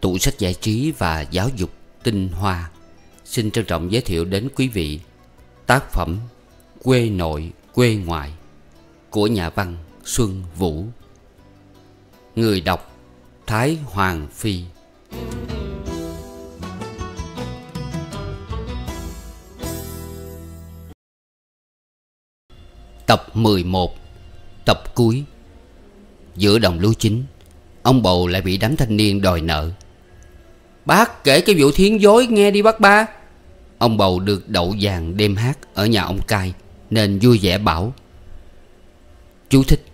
tủ sách giải trí và giáo dục tinh hoa xin trân trọng giới thiệu đến quý vị tác phẩm quê nội quê ngoại của nhà văn xuân vũ người đọc thái hoàng phi Tập 11 Tập cuối Giữa đồng lúa chính Ông bầu lại bị đám thanh niên đòi nợ Bác kể cái vụ thiên dối nghe đi bác ba Ông bầu được đậu vàng đêm hát Ở nhà ông cai Nên vui vẻ bảo Chú thích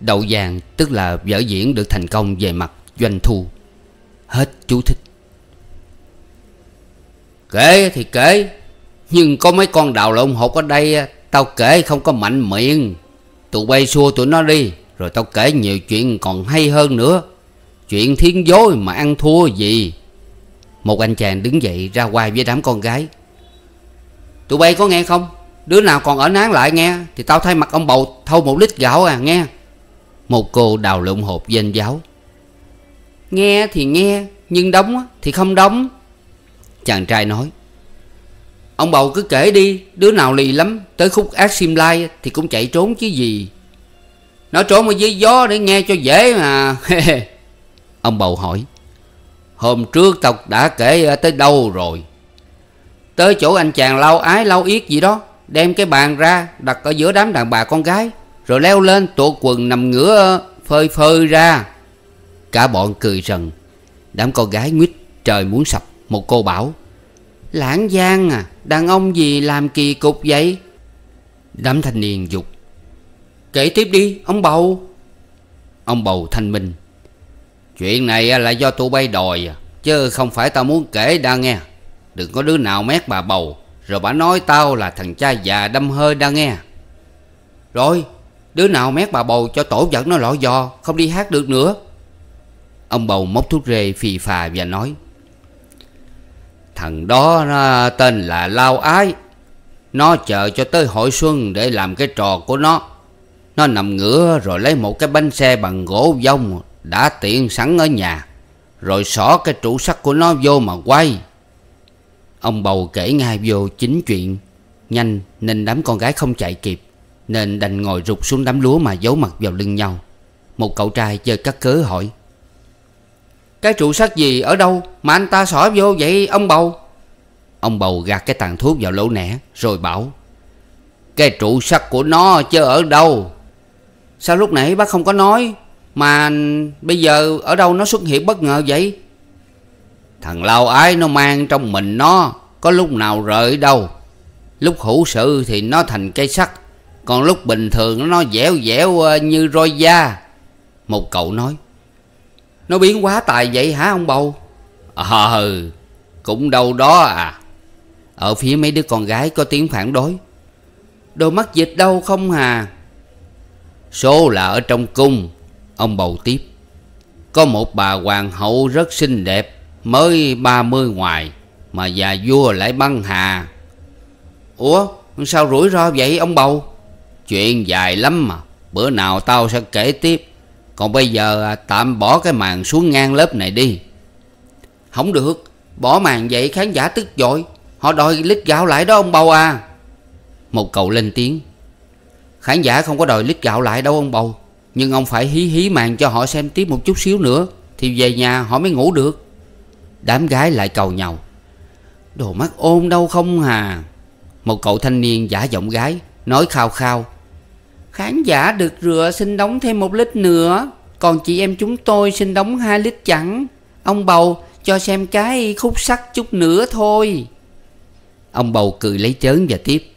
Đậu vàng tức là vở diễn được thành công về mặt doanh thu Hết chú thích Kể thì kể Nhưng có mấy con đào lộn hột ở đây Tao kể không có mạnh miệng Tụi bay xua tụi nó đi Rồi tao kể nhiều chuyện còn hay hơn nữa Chuyện thiên dối mà ăn thua gì Một anh chàng đứng dậy ra ngoài với đám con gái Tụi bay có nghe không Đứa nào còn ở nán lại nghe Thì tao thay mặt ông bầu thâu một lít gạo à nghe Một cô đào lộn hộp danh giáo Nghe thì nghe Nhưng đóng thì không đóng Chàng trai nói Ông bầu cứ kể đi Đứa nào lì lắm Tới khúc ác sim lai Thì cũng chạy trốn chứ gì Nó trốn ở dưới gió để nghe cho dễ mà Ông bầu hỏi Hôm trước tao đã kể ờ, tới đâu rồi Tới chỗ anh chàng lau ái lau yết gì đó Đem cái bàn ra đặt ở giữa đám đàn bà con gái Rồi leo lên tuột quần nằm ngửa ờ, phơi phơi ra Cả bọn cười rần Đám con gái nguyết trời muốn sập Một cô bảo Lãng giang à Đàn ông gì làm kỳ cục vậy Đám thanh niên dục Kể tiếp đi ông bầu Ông bầu thanh minh Chuyện này là do tụi bay đòi à, Chứ không phải tao muốn kể đa nghe Đừng có đứa nào mét bà bầu Rồi bà nói tao là thằng cha già đâm hơi đa nghe Rồi Đứa nào mét bà bầu cho tổ giận nó lọ dò Không đi hát được nữa Ông bầu móc thuốc rê phì phà và nói Thằng đó nó tên là Lao Ái Nó chờ cho tới hội xuân để làm cái trò của nó Nó nằm ngửa rồi lấy một cái bánh xe bằng gỗ vông Đã tiện sẵn ở nhà Rồi xỏ cái trụ sắt của nó vô mà quay Ông bầu kể ngay vô chính chuyện Nhanh nên đám con gái không chạy kịp Nên đành ngồi rụt xuống đám lúa mà giấu mặt vào lưng nhau Một cậu trai chơi cắt cớ hỏi cái trụ sắt gì ở đâu mà anh ta xỏ vô vậy ông bầu Ông bầu gạt cái tàn thuốc vào lỗ nẻ Rồi bảo Cái trụ sắt của nó chưa ở đâu Sao lúc nãy bác không có nói Mà bây giờ ở đâu nó xuất hiện bất ngờ vậy Thằng lao ái nó mang trong mình nó Có lúc nào rời đâu Lúc hữu sự thì nó thành cây sắt Còn lúc bình thường nó dẻo dẻo ờ, như roi da Một cậu nói nó biến quá tài vậy hả ông bầu Ờ Cũng đâu đó à Ở phía mấy đứa con gái có tiếng phản đối Đồ mắc dịch đâu không hà Số là ở trong cung Ông bầu tiếp Có một bà hoàng hậu rất xinh đẹp Mới ba mươi ngoài Mà già vua lại băng hà Ủa sao rủi ro vậy ông bầu Chuyện dài lắm mà Bữa nào tao sẽ kể tiếp còn bây giờ à, tạm bỏ cái màn xuống ngang lớp này đi Không được Bỏ màn vậy khán giả tức dội Họ đòi lít gạo lại đó ông bầu à Một cậu lên tiếng Khán giả không có đòi lít gạo lại đâu ông bầu Nhưng ông phải hí hí màn cho họ xem tiếp một chút xíu nữa Thì về nhà họ mới ngủ được Đám gái lại cầu nhau Đồ mắt ôm đâu không hà Một cậu thanh niên giả giọng gái Nói khao khao Khán giả được rửa xin đóng thêm một lít nữa, còn chị em chúng tôi xin đóng hai lít chẳng. Ông bầu cho xem cái khúc sắt chút nữa thôi. Ông bầu cười lấy chớn và tiếp.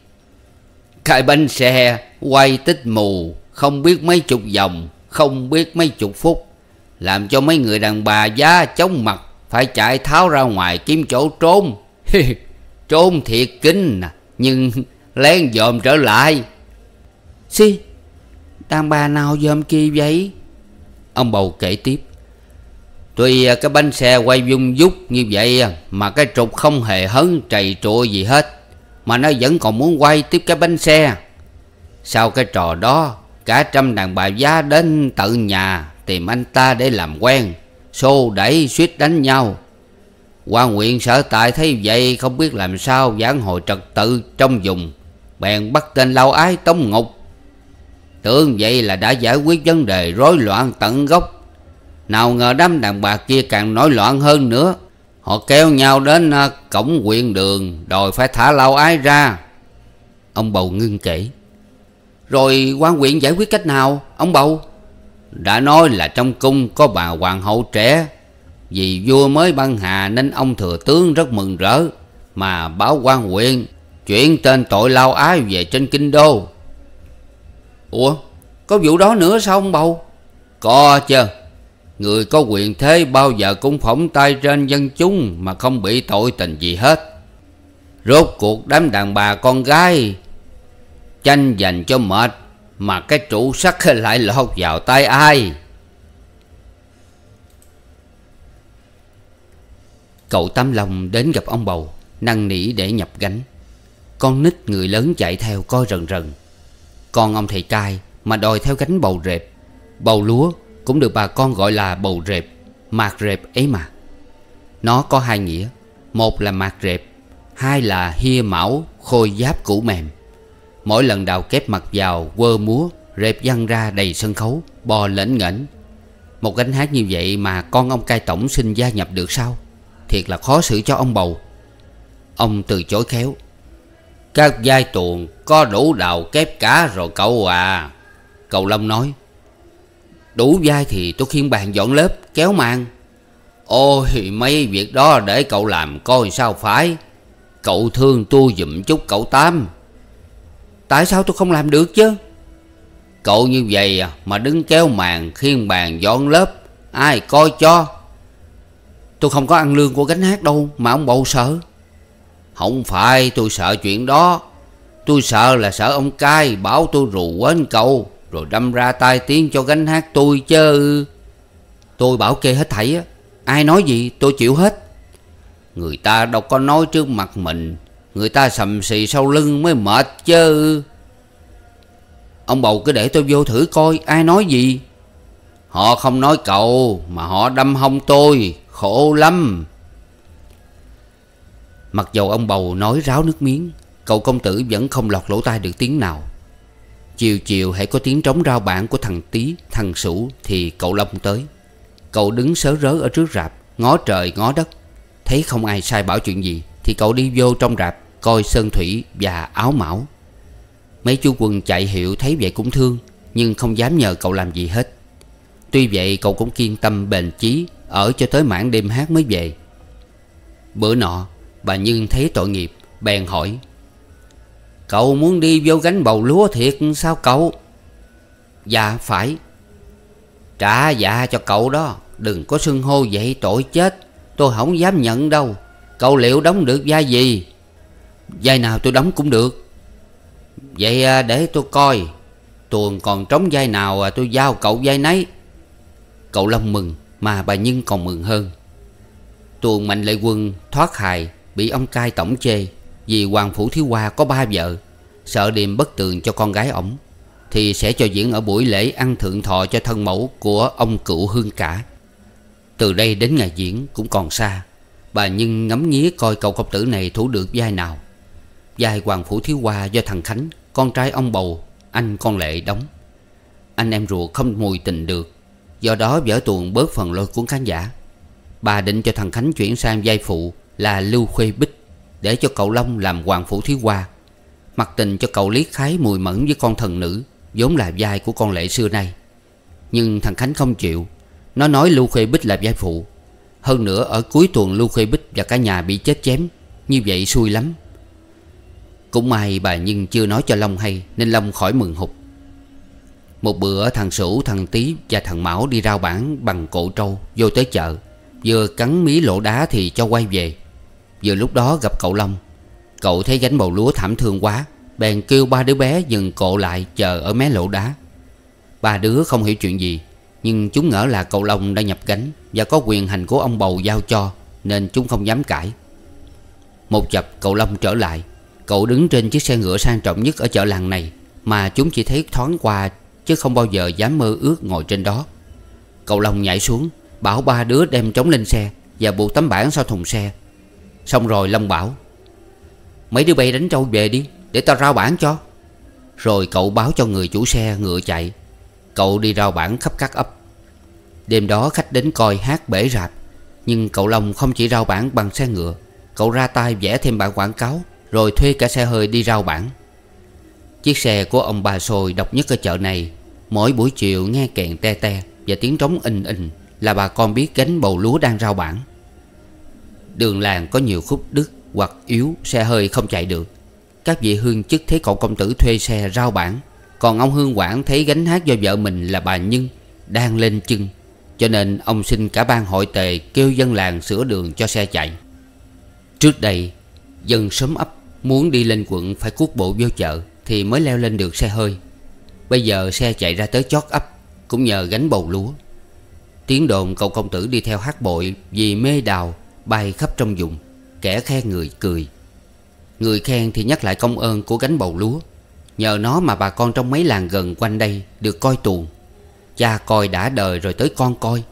khai bánh xe quay tích mù, không biết mấy chục vòng, không biết mấy chục phút. Làm cho mấy người đàn bà giá chống mặt phải chạy tháo ra ngoài kiếm chỗ trốn. trốn thiệt kinh à, nhưng lén dòm trở lại Xì Đàn bà nào dòm kỳ vậy Ông bầu kể tiếp Tuy à, cái bánh xe quay dung dút như vậy à, Mà cái trục không hề hấn trầy trụa gì hết Mà nó vẫn còn muốn quay tiếp cái bánh xe Sau cái trò đó Cả trăm đàn bà giá đến tận nhà Tìm anh ta để làm quen Xô đẩy suýt đánh nhau quan huyện sở tại thấy vậy không biết làm sao giảng hội trật tự trong vùng bèn bắt tên lao ái tống ngục Tưởng vậy là đã giải quyết vấn đề rối loạn tận gốc Nào ngờ đám đàn bà kia càng nổi loạn hơn nữa Họ kéo nhau đến à, cổng quyền đường Đòi phải thả lao ái ra Ông bầu ngưng kể Rồi quan quyện giải quyết cách nào ông bầu Đã nói là trong cung có bà hoàng hậu trẻ Vì vua mới băng hà nên ông thừa tướng rất mừng rỡ Mà báo quan quyện Chuyển tên tội lao ái về trên kinh đô Ủa có vụ đó nữa sao ông bầu Có chứ Người có quyền thế bao giờ cũng phỏng tay trên dân chúng Mà không bị tội tình gì hết Rốt cuộc đám đàn bà con gái Tranh giành cho mệt Mà cái trụ sắc lại lọt vào tay ai Cậu Tám Long đến gặp ông bầu Năn nỉ để nhập gánh Con nít người lớn chạy theo coi rần rần còn ông thầy trai mà đòi theo gánh bầu rệp Bầu lúa cũng được bà con gọi là bầu rệp Mạc rệp ấy mà Nó có hai nghĩa Một là mạc rệp Hai là hia mão khôi giáp cũ mềm Mỗi lần đào kép mặt vào quơ múa Rệp văng ra đầy sân khấu Bò lễn nghển Một gánh hát như vậy mà con ông cai tổng xin gia nhập được sao Thiệt là khó xử cho ông bầu Ông từ chối khéo Các giai tuồng có đủ đào kép cá rồi cậu à Cậu Lâm nói Đủ dai thì tôi khiên bàn dọn lớp kéo màn Ôi mấy việc đó để cậu làm coi sao phải Cậu thương tôi dùm chút cậu Tám Tại sao tôi không làm được chứ Cậu như vậy à, mà đứng kéo màn khiên bàn dọn lớp Ai coi cho Tôi không có ăn lương của gánh hát đâu mà ông bầu sợ Không phải tôi sợ chuyện đó Tôi sợ là sợ ông cai bảo tôi rù quên cậu Rồi đâm ra tai tiếng cho gánh hát tôi chứ Tôi bảo kê hết thảy á Ai nói gì tôi chịu hết Người ta đâu có nói trước mặt mình Người ta sầm xì sau lưng mới mệt chứ Ông bầu cứ để tôi vô thử coi ai nói gì Họ không nói cậu mà họ đâm hông tôi Khổ lắm Mặc dầu ông bầu nói ráo nước miếng Cậu công tử vẫn không lọt lỗ tai được tiếng nào Chiều chiều hãy có tiếng trống rao bản của thằng Tý, thằng Sủ Thì cậu Long tới Cậu đứng sớ rớ ở trước rạp Ngó trời ngó đất Thấy không ai sai bảo chuyện gì Thì cậu đi vô trong rạp Coi sơn thủy và áo mão Mấy chú quân chạy hiệu thấy vậy cũng thương Nhưng không dám nhờ cậu làm gì hết Tuy vậy cậu cũng kiên tâm bền chí Ở cho tới mảng đêm hát mới về Bữa nọ Bà Nhân thấy tội nghiệp Bèn hỏi Cậu muốn đi vô gánh bầu lúa thiệt sao cậu Dạ phải Trả dạ cho cậu đó Đừng có xưng hô vậy tội chết Tôi không dám nhận đâu Cậu liệu đóng được vai gì Vai nào tôi đóng cũng được Vậy à, để tôi coi Tuần còn trống vai nào à, tôi giao cậu vai nấy Cậu Long mừng Mà bà Nhân còn mừng hơn Tuần mạnh lệ quân thoát hài Bị ông cai tổng chê vì Hoàng Phủ Thiếu Hoa có ba vợ Sợ điềm bất tường cho con gái ổng Thì sẽ cho diễn ở buổi lễ ăn thượng thọ cho thân mẫu của ông cựu hương cả Từ đây đến ngày diễn cũng còn xa Bà Nhưng ngắm nghía coi cậu công tử này thủ được vai nào Vai Hoàng Phủ Thiếu Hoa do thằng Khánh Con trai ông bầu Anh con lệ đóng Anh em ruột không mùi tình được Do đó vở tuồng bớt phần lôi cuốn khán giả Bà định cho thằng Khánh chuyển sang vai phụ Là Lưu Khuê Bích để cho cậu Long làm hoàng phủ thiếu hoa Mặc tình cho cậu liếc khái mùi mẫn với con thần nữ vốn là giai của con lệ xưa nay Nhưng thằng Khánh không chịu Nó nói Lưu Khuê Bích là giai phụ Hơn nữa ở cuối tuần Lưu Khuê Bích và cả nhà bị chết chém Như vậy xui lắm Cũng may bà Nhưng chưa nói cho Long hay Nên Long khỏi mừng hụt Một bữa thằng Sửu, thằng Tý và thằng Mão đi rao bản bằng cộ trâu Vô tới chợ Vừa cắn mí lỗ đá thì cho quay về Vừa lúc đó gặp cậu Long Cậu thấy gánh bầu lúa thảm thương quá Bèn kêu ba đứa bé dừng cộ lại chờ ở mé lỗ đá Ba đứa không hiểu chuyện gì Nhưng chúng ngỡ là cậu Long đã nhập gánh Và có quyền hành của ông bầu giao cho Nên chúng không dám cãi Một chập cậu Long trở lại Cậu đứng trên chiếc xe ngựa sang trọng nhất ở chợ làng này Mà chúng chỉ thấy thoáng qua Chứ không bao giờ dám mơ ước ngồi trên đó Cậu Long nhảy xuống Bảo ba đứa đem trống lên xe Và buộc tấm bảng sau thùng xe Xong rồi Long bảo Mấy đứa bay đánh trâu về đi Để tao rao bản cho Rồi cậu báo cho người chủ xe ngựa chạy Cậu đi rao bản khắp các ấp Đêm đó khách đến coi hát bể rạp Nhưng cậu Long không chỉ rao bản bằng xe ngựa Cậu ra tay vẽ thêm bản quảng cáo Rồi thuê cả xe hơi đi rao bản Chiếc xe của ông bà Sồi độc nhất ở chợ này Mỗi buổi chiều nghe kèn te te Và tiếng trống in in Là bà con biết gánh bầu lúa đang rao bản Đường làng có nhiều khúc đứt hoặc yếu Xe hơi không chạy được Các vị hương chức thấy cậu công tử thuê xe rao bản Còn ông Hương Quảng thấy gánh hát do vợ mình là bà nhưng Đang lên chân Cho nên ông xin cả ban hội tề Kêu dân làng sửa đường cho xe chạy Trước đây Dân sớm ấp Muốn đi lên quận phải cuốc bộ vô chợ Thì mới leo lên được xe hơi Bây giờ xe chạy ra tới chót ấp Cũng nhờ gánh bầu lúa Tiếng đồn cậu công tử đi theo hát bội Vì mê đào Bay khắp trong vùng Kẻ khen người cười Người khen thì nhắc lại công ơn của gánh bầu lúa Nhờ nó mà bà con trong mấy làng gần quanh đây Được coi tuồng Cha coi đã đời rồi tới con coi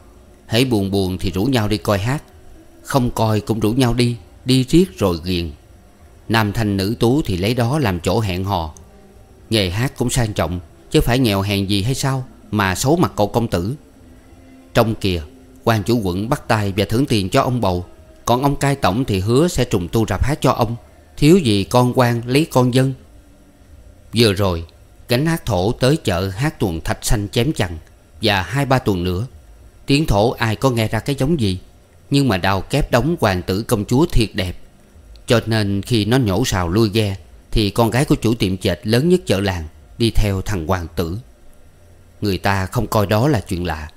Hãy buồn buồn thì rủ nhau đi coi hát Không coi cũng rủ nhau đi Đi riết rồi ghiền Nam thanh nữ tú thì lấy đó làm chỗ hẹn hò Nghề hát cũng sang trọng Chứ phải nghèo hèn gì hay sao Mà xấu mặt cậu công tử Trong kìa quan chủ quận bắt tay và thưởng tiền cho ông bầu còn ông cai tổng thì hứa sẽ trùng tu rạp hát cho ông Thiếu gì con quan lấy con dân Vừa rồi Cánh hát thổ tới chợ hát tuần thạch xanh chém chằn Và hai ba tuần nữa Tiếng thổ ai có nghe ra cái giống gì Nhưng mà đào kép đóng hoàng tử công chúa thiệt đẹp Cho nên khi nó nhổ sào lui ghe Thì con gái của chủ tiệm chệch lớn nhất chợ làng Đi theo thằng hoàng tử Người ta không coi đó là chuyện lạ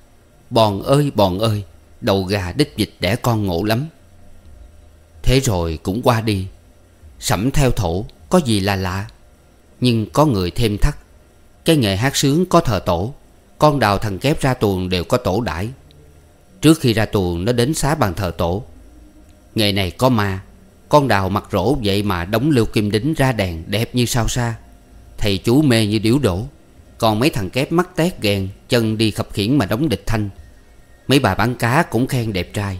Bòn ơi bòn ơi Đầu gà đích dịch đẻ con ngộ lắm Thế rồi cũng qua đi Sẩm theo thổ có gì là lạ Nhưng có người thêm thắt Cái nghề hát sướng có thờ tổ Con đào thằng kép ra tuồng đều có tổ đãi Trước khi ra tuồng nó đến xá bàn thờ tổ Nghề này có ma Con đào mặt rỗ vậy mà đóng lưu kim đính ra đèn đẹp như sao xa Thầy chú mê như điếu đổ Còn mấy thằng kép mắt tét ghèn Chân đi khập khiển mà đóng địch thanh Mấy bà bán cá cũng khen đẹp trai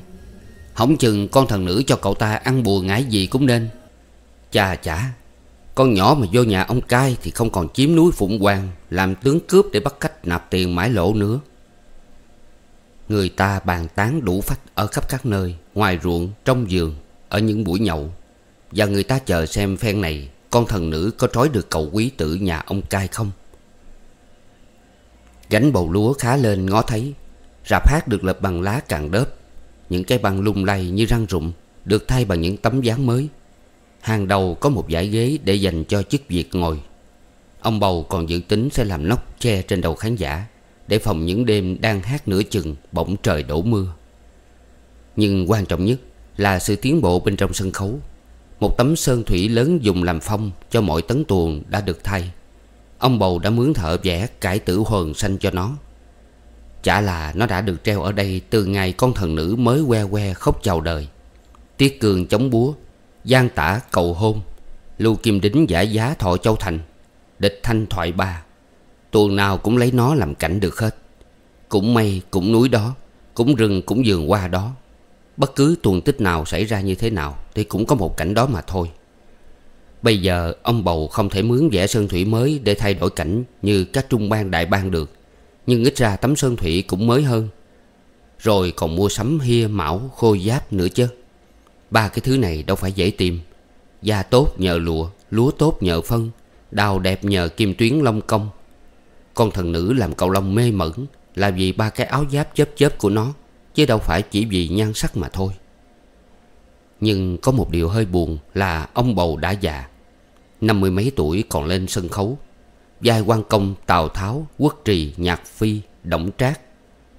hổng chừng con thần nữ cho cậu ta ăn bùa ngải gì cũng nên Chà chả Con nhỏ mà vô nhà ông cai Thì không còn chiếm núi Phụng Hoàng Làm tướng cướp để bắt cách nạp tiền mãi lộ nữa Người ta bàn tán đủ phách ở khắp các nơi Ngoài ruộng, trong giường, ở những buổi nhậu Và người ta chờ xem phen này Con thần nữ có trói được cậu quý tử nhà ông cai không Gánh bầu lúa khá lên ngó thấy Rạp hát được lập bằng lá càng đớp những cái bàn lung lay như răng rụng Được thay bằng những tấm dáng mới Hàng đầu có một giải ghế để dành cho chức việc ngồi Ông bầu còn dự tính sẽ làm nóc che trên đầu khán giả Để phòng những đêm đang hát nửa chừng bỗng trời đổ mưa Nhưng quan trọng nhất là sự tiến bộ bên trong sân khấu Một tấm sơn thủy lớn dùng làm phong cho mọi tấn tuồng đã được thay Ông bầu đã mướn thợ vẽ cải tử hoàn xanh cho nó Chả là nó đã được treo ở đây Từ ngày con thần nữ mới que que khóc chào đời Tiết Cường chống búa gian tả cầu hôn Lưu Kim Đính giả giá thọ châu thành Địch thanh thoại ba Tuần nào cũng lấy nó làm cảnh được hết Cũng mây cũng núi đó Cũng rừng cũng vườn qua đó Bất cứ tuần tích nào xảy ra như thế nào Thì cũng có một cảnh đó mà thôi Bây giờ ông bầu không thể mướn vẽ sơn thủy mới Để thay đổi cảnh như các trung bang đại bang được nhưng ít ra tấm sơn thủy cũng mới hơn Rồi còn mua sắm hia mão khô giáp nữa chứ Ba cái thứ này đâu phải dễ tìm Da tốt nhờ lụa Lúa tốt nhờ phân Đào đẹp nhờ kim tuyến long công Con thần nữ làm cậu Long mê mẩn Là vì ba cái áo giáp chớp chớp của nó Chứ đâu phải chỉ vì nhan sắc mà thôi Nhưng có một điều hơi buồn là ông bầu đã già Năm mươi mấy tuổi còn lên sân khấu vai quan công tào tháo quốc trì nhạc phi động trác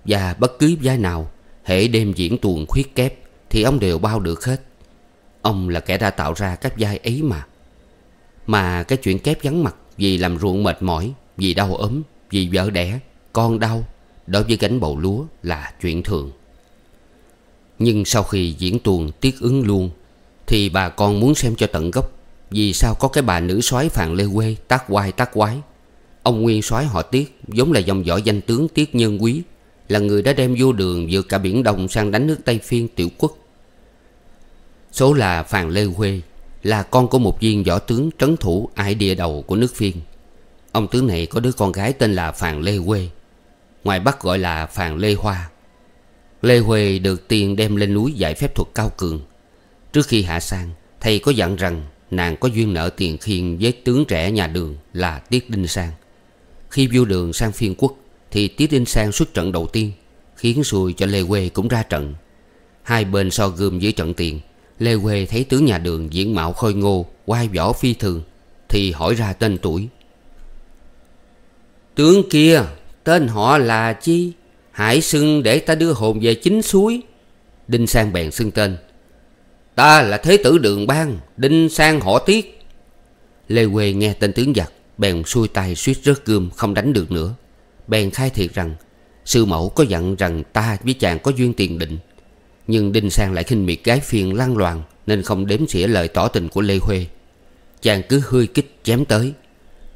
và bất cứ vai nào hệ đêm diễn tuồng khuyết kép thì ông đều bao được hết ông là kẻ đã tạo ra các vai ấy mà mà cái chuyện kép vắng mặt vì làm ruộng mệt mỏi vì đau ốm vì vợ đẻ con đau đối với gánh bầu lúa là chuyện thường nhưng sau khi diễn tuồng tiết ứng luôn thì bà con muốn xem cho tận gốc vì sao có cái bà nữ soái Phàn Lê Quê tác quai tác quái Ông nguyên soái họ Tiết vốn là dòng dõi danh tướng Tiết Nhân Quý Là người đã đem vô đường vượt cả biển Đông sang đánh nước Tây Phiên tiểu quốc Số là Phàn Lê Quê Là con của một viên võ tướng trấn thủ ải địa đầu của nước Phiên Ông tướng này có đứa con gái tên là Phàn Lê Quê Ngoài Bắc gọi là Phàn Lê Hoa Lê Huê được tiên đem lên núi giải phép thuật cao cường Trước khi hạ sang Thầy có dặn rằng Nàng có duyên nợ tiền khiên với tướng trẻ nhà đường là Tiết Đinh Sang Khi vua đường sang phiên quốc Thì Tiết Đinh Sang xuất trận đầu tiên Khiến xui cho Lê Quê cũng ra trận Hai bên so gươm dưới trận tiền Lê Quê thấy tướng nhà đường diễn mạo khôi ngô Quai võ phi thường Thì hỏi ra tên tuổi Tướng kia Tên họ là chi Hải xưng để ta đưa hồn về chính suối Đinh Sang bèn xưng tên Ta là thế tử đường bang Đinh sang họ tiết Lê Quê nghe tên tướng giặc Bèn xuôi tay suýt rớt gươm không đánh được nữa Bèn khai thiệt rằng Sư mẫu có dặn rằng ta với chàng có duyên tiền định Nhưng Đinh Sang lại khinh miệt gái phiền lăng loàn Nên không đếm xỉa lời tỏ tình của Lê Huê Chàng cứ hơi kích chém tới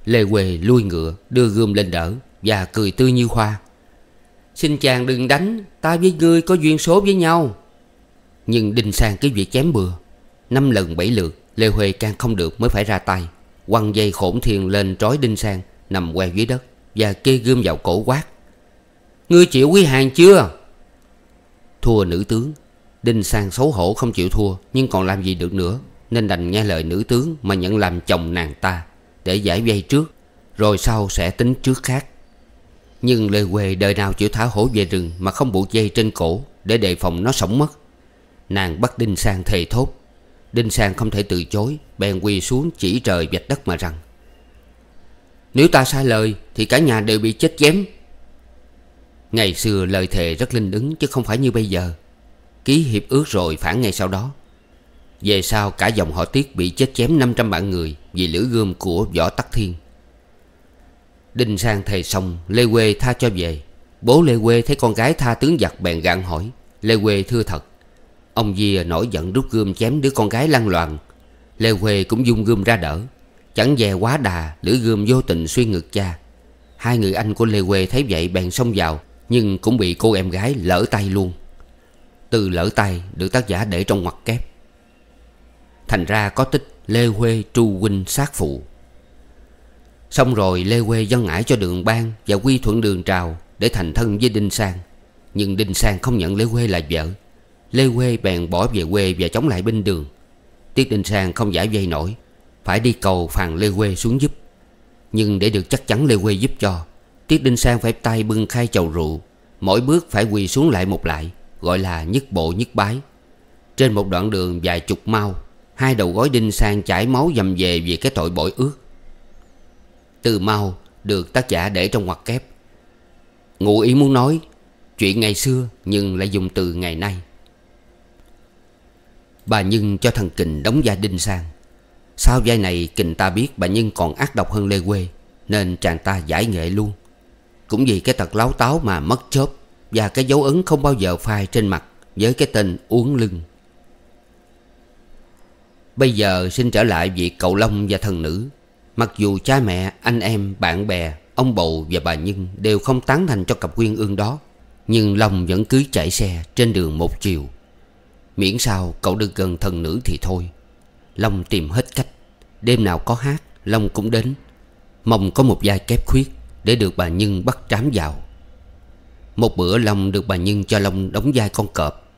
Lê Huê lui ngựa đưa gươm lên đỡ Và cười tươi như hoa Xin chàng đừng đánh Ta với ngươi có duyên số với nhau nhưng Đinh Sang cái việc chém bừa Năm lần bảy lượt Lê huê càng không được mới phải ra tay Quăng dây khổn thiền lên trói Đinh Sang Nằm que dưới đất Và kê gươm vào cổ quát Ngươi chịu quý hàng chưa Thua nữ tướng Đinh Sang xấu hổ không chịu thua Nhưng còn làm gì được nữa Nên đành nghe lời nữ tướng Mà nhận làm chồng nàng ta Để giải vây trước Rồi sau sẽ tính trước khác Nhưng Lê huê đời nào chịu thả hổ về rừng Mà không buộc dây trên cổ Để đề phòng nó sống mất Nàng bắt Đinh Sang thề thốt Đinh Sang không thể từ chối Bèn quỳ xuống chỉ trời vạch đất mà rằng Nếu ta sai lời Thì cả nhà đều bị chết chém Ngày xưa lời thề rất linh ứng Chứ không phải như bây giờ Ký hiệp ước rồi phản ngay sau đó Về sau cả dòng họ Tiết bị chết chém 500 bạn người Vì lửa gươm của Võ Tắc Thiên Đinh Sang thề xong Lê Quê tha cho về Bố Lê Quê thấy con gái tha tướng giặc bèn gạn hỏi Lê Quê thưa thật Ông Dìa nổi giận rút gươm chém đứa con gái lăn loạn Lê Huê cũng dung gươm ra đỡ Chẳng dè quá đà Lưỡi gươm vô tình xuyên ngực cha Hai người anh của Lê Huê thấy vậy bèn xông vào Nhưng cũng bị cô em gái lỡ tay luôn Từ lỡ tay được tác giả để trong ngoặc kép Thành ra có tích Lê Huê tru huynh sát phụ Xong rồi Lê Huê dân ngãi cho đường ban Và quy thuận đường trào Để thành thân với Đinh Sang Nhưng Đinh Sang không nhận Lê Huê là vợ Lê Quê bèn bỏ về quê và chống lại binh đường Tiết Đình Sang không giải dây nổi Phải đi cầu phàn Lê Quê xuống giúp Nhưng để được chắc chắn Lê Quê giúp cho Tiết Đình Sang phải tay bưng khai chầu rượu Mỗi bước phải quỳ xuống lại một lại Gọi là nhất bộ nhất bái Trên một đoạn đường vài chục mau Hai đầu gói Đinh Sang chảy máu dầm về Vì cái tội bội ước Từ mau được tác giả để trong ngoặc kép Ngụ ý muốn nói Chuyện ngày xưa nhưng lại dùng từ ngày nay Bà Nhân cho thằng Kình đóng gia đình Sang Sau giai này Kình ta biết bà Nhân còn ác độc hơn Lê Quê Nên chàng ta giải nghệ luôn Cũng vì cái tật láo táo mà mất chớp Và cái dấu ấn không bao giờ phai trên mặt Với cái tên uống lưng Bây giờ xin trở lại việc cậu Long và thần nữ Mặc dù cha mẹ, anh em, bạn bè, ông bầu và bà Nhân Đều không tán thành cho cặp quyên ương đó Nhưng Long vẫn cứ chạy xe trên đường một chiều Miễn sao cậu được gần thần nữ thì thôi Long tìm hết cách Đêm nào có hát Long cũng đến Mong có một vai kép khuyết Để được bà Nhân bắt trám vào Một bữa Long được bà Nhân cho Long đóng vai con cọp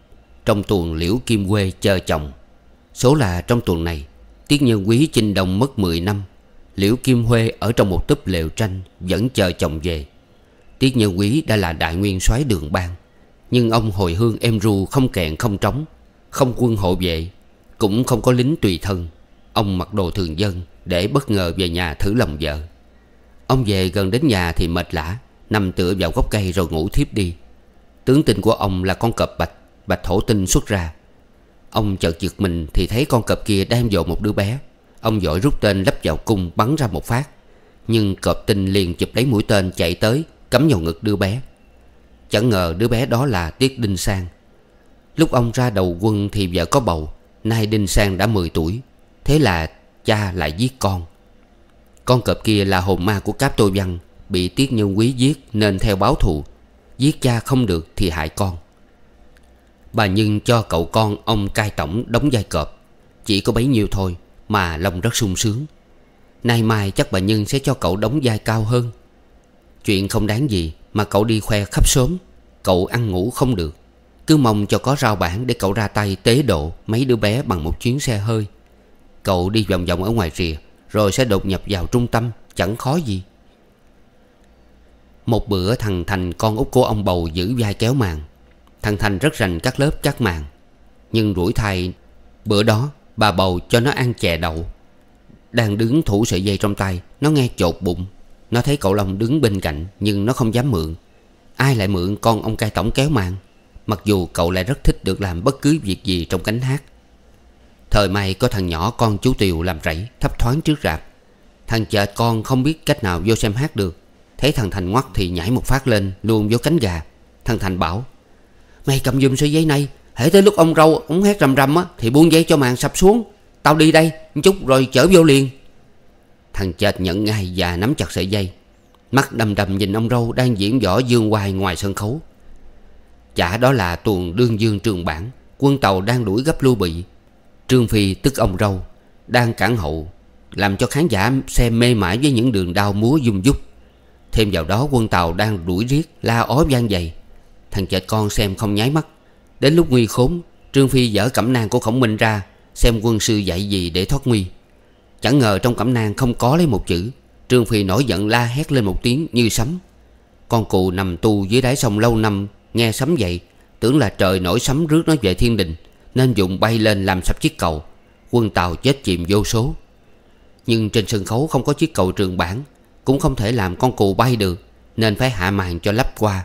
Trong tuần liễu kim quê chờ chồng Số là trong tuần này Tiết Nhân Quý Chinh đồng mất 10 năm Liễu Kim Huê ở trong một túp lều tranh Vẫn chờ chồng về Tiết Nhân Quý đã là đại nguyên soái đường bang Nhưng ông hồi hương em ru không kẹn không trống không quân hộ vệ Cũng không có lính tùy thân Ông mặc đồ thường dân Để bất ngờ về nhà thử lòng vợ Ông về gần đến nhà thì mệt lã Nằm tựa vào gốc cây rồi ngủ thiếp đi Tướng tinh của ông là con cọp bạch Bạch thổ tinh xuất ra Ông chợt giật mình thì thấy con cọp kia đang dồn một đứa bé Ông vội rút tên lắp vào cung bắn ra một phát Nhưng cọp tinh liền chụp lấy mũi tên chạy tới Cắm vào ngực đứa bé Chẳng ngờ đứa bé đó là Tiết Đinh Sang Lúc ông ra đầu quân thì vợ có bầu Nay Đinh Sang đã 10 tuổi Thế là cha lại giết con Con cọp kia là hồn ma của Cáp Tô Văn Bị Tiết Nhân Quý giết nên theo báo thù Giết cha không được thì hại con Bà Nhân cho cậu con ông cai tổng đóng vai cọp Chỉ có bấy nhiêu thôi mà lòng rất sung sướng Nay mai chắc bà Nhân sẽ cho cậu đóng vai cao hơn Chuyện không đáng gì mà cậu đi khoe khắp sớm Cậu ăn ngủ không được cứ mong cho có rao bản để cậu ra tay tế độ mấy đứa bé bằng một chuyến xe hơi Cậu đi vòng vòng ở ngoài rìa Rồi sẽ đột nhập vào trung tâm Chẳng khó gì Một bữa thằng Thành con út của ông bầu giữ vai kéo màn Thằng Thành rất rành các lớp các màn Nhưng rủi thay Bữa đó bà bầu cho nó ăn chè đậu Đang đứng thủ sợi dây trong tay Nó nghe chột bụng Nó thấy cậu Long đứng bên cạnh Nhưng nó không dám mượn Ai lại mượn con ông cai tổng kéo màn Mặc dù cậu lại rất thích được làm bất cứ việc gì trong cánh hát Thời may có thằng nhỏ con chú Tiều làm rẫy Thấp thoáng trước rạp Thằng chợt con không biết cách nào vô xem hát được Thấy thằng Thành ngoắt thì nhảy một phát lên Luôn vô cánh gà Thằng Thành bảo Mày cầm dùm sợi giấy này Hễ tới lúc ông râu ông hát rầm rầm á Thì buông dây cho màn sập xuống Tao đi đây chút rồi chở vô liền Thằng chợt nhận ngay và nắm chặt sợi dây Mắt đầm đầm nhìn ông râu đang diễn võ dương hoài ngoài sân khấu Chả đó là tuần đương dương trường bản Quân tàu đang đuổi gấp lưu bị Trương Phi tức ông râu Đang cản hậu Làm cho khán giả xem mê mải với những đường đao múa dung dúc Thêm vào đó quân tàu đang đuổi riết La ó gian dày Thằng chệt con xem không nháy mắt Đến lúc nguy khốn Trương Phi dở cẩm nang của khổng minh ra Xem quân sư dạy gì để thoát nguy Chẳng ngờ trong cẩm nang không có lấy một chữ Trương Phi nổi giận la hét lên một tiếng như sấm Con cụ nằm tu dưới đáy sông lâu năm Nghe sấm dậy Tưởng là trời nổi sấm rước nó về thiên đình Nên dùng bay lên làm sập chiếc cầu Quân tàu chết chìm vô số Nhưng trên sân khấu không có chiếc cầu trường bản Cũng không thể làm con cù bay được Nên phải hạ màn cho lắp qua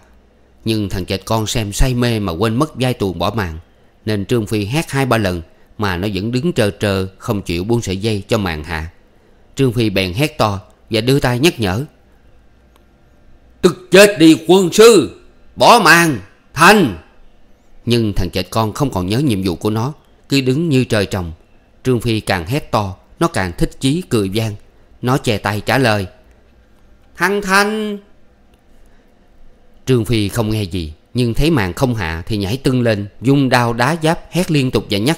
Nhưng thằng chệt con xem say mê Mà quên mất vai tuồng bỏ màn Nên Trương Phi hét hai ba lần Mà nó vẫn đứng trơ trơ Không chịu buông sợi dây cho màn hạ Trương Phi bèn hét to Và đưa tay nhắc nhở Tức chết đi quân sư Bỏ mang Thành Nhưng thằng trẻ con không còn nhớ nhiệm vụ của nó Cứ đứng như trời trồng Trương Phi càng hét to Nó càng thích chí cười vang Nó che tay trả lời Thằng Thanh Trương Phi không nghe gì Nhưng thấy màn không hạ thì nhảy tưng lên Dung đao đá giáp hét liên tục và nhắc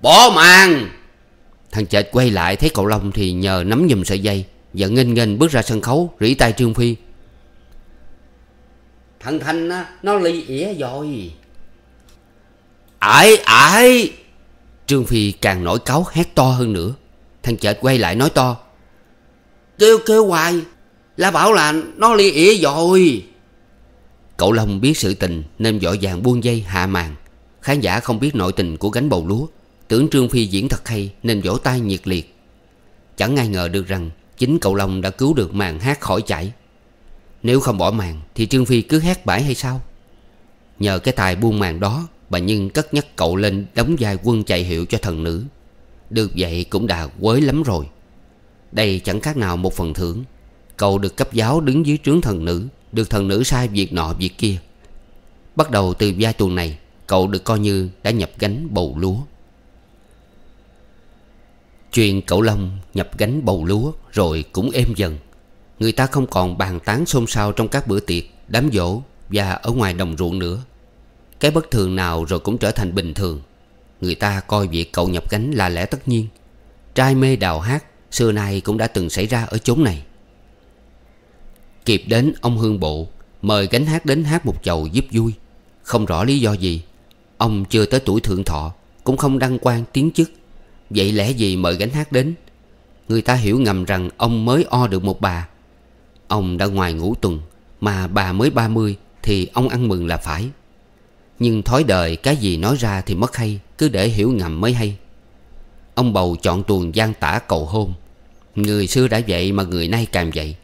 Bỏ màn Thằng chệt quay lại thấy cậu Long thì nhờ nắm giùm sợi dây Và nghênh nghênh bước ra sân khấu Rỉ tay Trương Phi thằng thành nó lì ỉa rồi ải ải trương phi càng nổi cáu hét to hơn nữa thằng chợt quay lại nói to kêu kêu hoài là bảo là nó lì ỉa rồi cậu long biết sự tình nên vội vàng buông dây hạ màn khán giả không biết nội tình của gánh bầu lúa tưởng trương phi diễn thật hay nên vỗ tay nhiệt liệt chẳng ai ngờ được rằng chính cậu long đã cứu được màn hát khỏi chảy nếu không bỏ màn Thì Trương Phi cứ hát bãi hay sao Nhờ cái tài buông màn đó Bà Nhân cất nhắc cậu lên Đóng vai quân chạy hiệu cho thần nữ Được vậy cũng đã quới lắm rồi Đây chẳng khác nào một phần thưởng Cậu được cấp giáo đứng dưới trướng thần nữ Được thần nữ sai việc nọ việc kia Bắt đầu từ giai tuần này Cậu được coi như đã nhập gánh bầu lúa Chuyện cậu Long nhập gánh bầu lúa Rồi cũng êm dần Người ta không còn bàn tán xôn xao trong các bữa tiệc Đám dỗ và ở ngoài đồng ruộng nữa Cái bất thường nào rồi cũng trở thành bình thường Người ta coi việc cậu nhập gánh là lẽ tất nhiên Trai mê đào hát Xưa nay cũng đã từng xảy ra ở chốn này Kịp đến ông Hương Bộ Mời gánh hát đến hát một chầu giúp vui Không rõ lý do gì Ông chưa tới tuổi thượng thọ Cũng không đăng quan tiến chức Vậy lẽ gì mời gánh hát đến Người ta hiểu ngầm rằng ông mới o được một bà Ông đã ngoài ngủ tuần Mà bà mới 30 Thì ông ăn mừng là phải Nhưng thói đời cái gì nói ra thì mất hay Cứ để hiểu ngầm mới hay Ông bầu chọn tuồng gian tả cầu hôn Người xưa đã vậy mà người nay càng vậy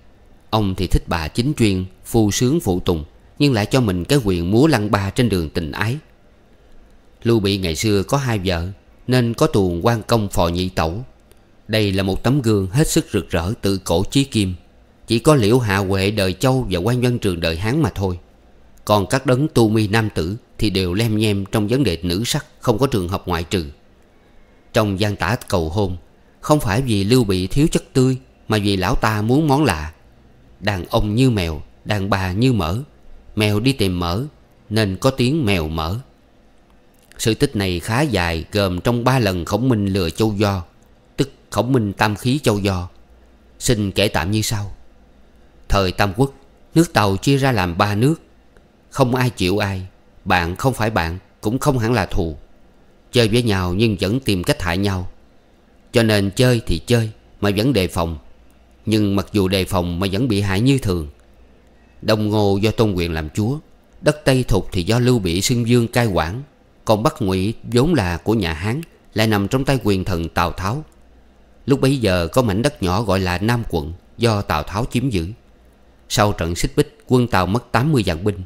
Ông thì thích bà chính chuyên Phu sướng phụ tùng Nhưng lại cho mình cái quyền múa lăng ba trên đường tình ái Lưu Bị ngày xưa có hai vợ Nên có tuồng quan công phò nhị tẩu Đây là một tấm gương hết sức rực rỡ từ cổ chí kim chỉ có liễu hạ huệ đời châu và quan nhân trường đời Hán mà thôi Còn các đấng tu mi nam tử thì đều lem nhem trong vấn đề nữ sắc Không có trường hợp ngoại trừ Trong gian tả cầu hôn Không phải vì Lưu Bị thiếu chất tươi Mà vì lão ta muốn món lạ Đàn ông như mèo, đàn bà như mỡ Mèo đi tìm mỡ Nên có tiếng mèo mỡ Sự tích này khá dài Gồm trong ba lần khổng minh lừa châu do Tức khổng minh tam khí châu do Xin kể tạm như sau Thời Tam Quốc Nước Tàu chia ra làm ba nước Không ai chịu ai Bạn không phải bạn Cũng không hẳn là thù Chơi với nhau nhưng vẫn tìm cách hại nhau Cho nên chơi thì chơi Mà vẫn đề phòng Nhưng mặc dù đề phòng mà vẫn bị hại như thường Đông Ngô do Tôn Quyền làm chúa Đất Tây Thục thì do Lưu Bị Xương Dương cai quản Còn Bắc Ngụy vốn là của nhà Hán Lại nằm trong tay quyền thần Tào Tháo Lúc bấy giờ có mảnh đất nhỏ gọi là Nam Quận Do Tào Tháo chiếm giữ sau trận xích bích quân Tàu mất 80 vạn binh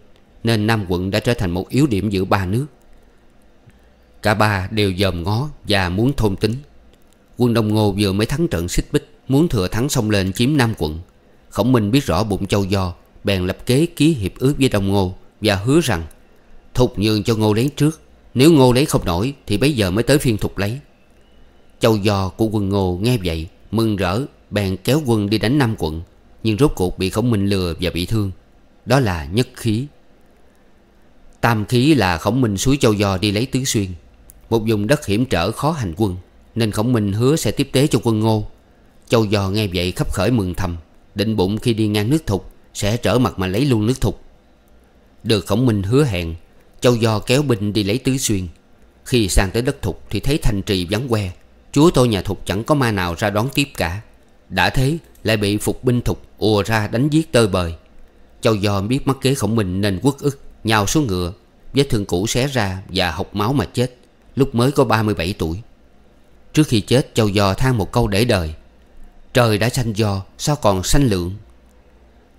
Nên Nam quận đã trở thành một yếu điểm giữa ba nước Cả ba đều dòm ngó và muốn thôn tính Quân Đông Ngô vừa mới thắng trận xích bích Muốn thừa thắng xông lên chiếm Nam quận Khổng Minh biết rõ bụng châu do Bèn lập kế ký hiệp ước với Đông Ngô Và hứa rằng Thục nhường cho Ngô lấy trước Nếu Ngô lấy không nổi Thì bây giờ mới tới phiên Thục lấy Châu do của quân Ngô nghe vậy Mừng rỡ Bèn kéo quân đi đánh Nam quận nhưng rốt cuộc bị khổng minh lừa và bị thương Đó là nhất khí Tam khí là khổng minh suối châu giò đi lấy tứ xuyên Một vùng đất hiểm trở khó hành quân Nên khổng minh hứa sẽ tiếp tế cho quân ngô Châu giò nghe vậy khắp khởi mừng thầm Định bụng khi đi ngang nước thục Sẽ trở mặt mà lấy luôn nước thục Được khổng minh hứa hẹn Châu giò kéo binh đi lấy tứ xuyên Khi sang tới đất thục thì thấy thành trì vắng que Chúa tôi nhà thục chẳng có ma nào ra đón tiếp cả Đã thế lại bị phục binh thục ùa ra đánh giết tơi bời Châu Giòm biết mắc kế khổng minh nên quất ức Nhào xuống ngựa Vết thương cũ xé ra và hộc máu mà chết Lúc mới có 37 tuổi Trước khi chết Châu Giò than một câu để đời Trời đã sanh giò Sao còn sanh lượng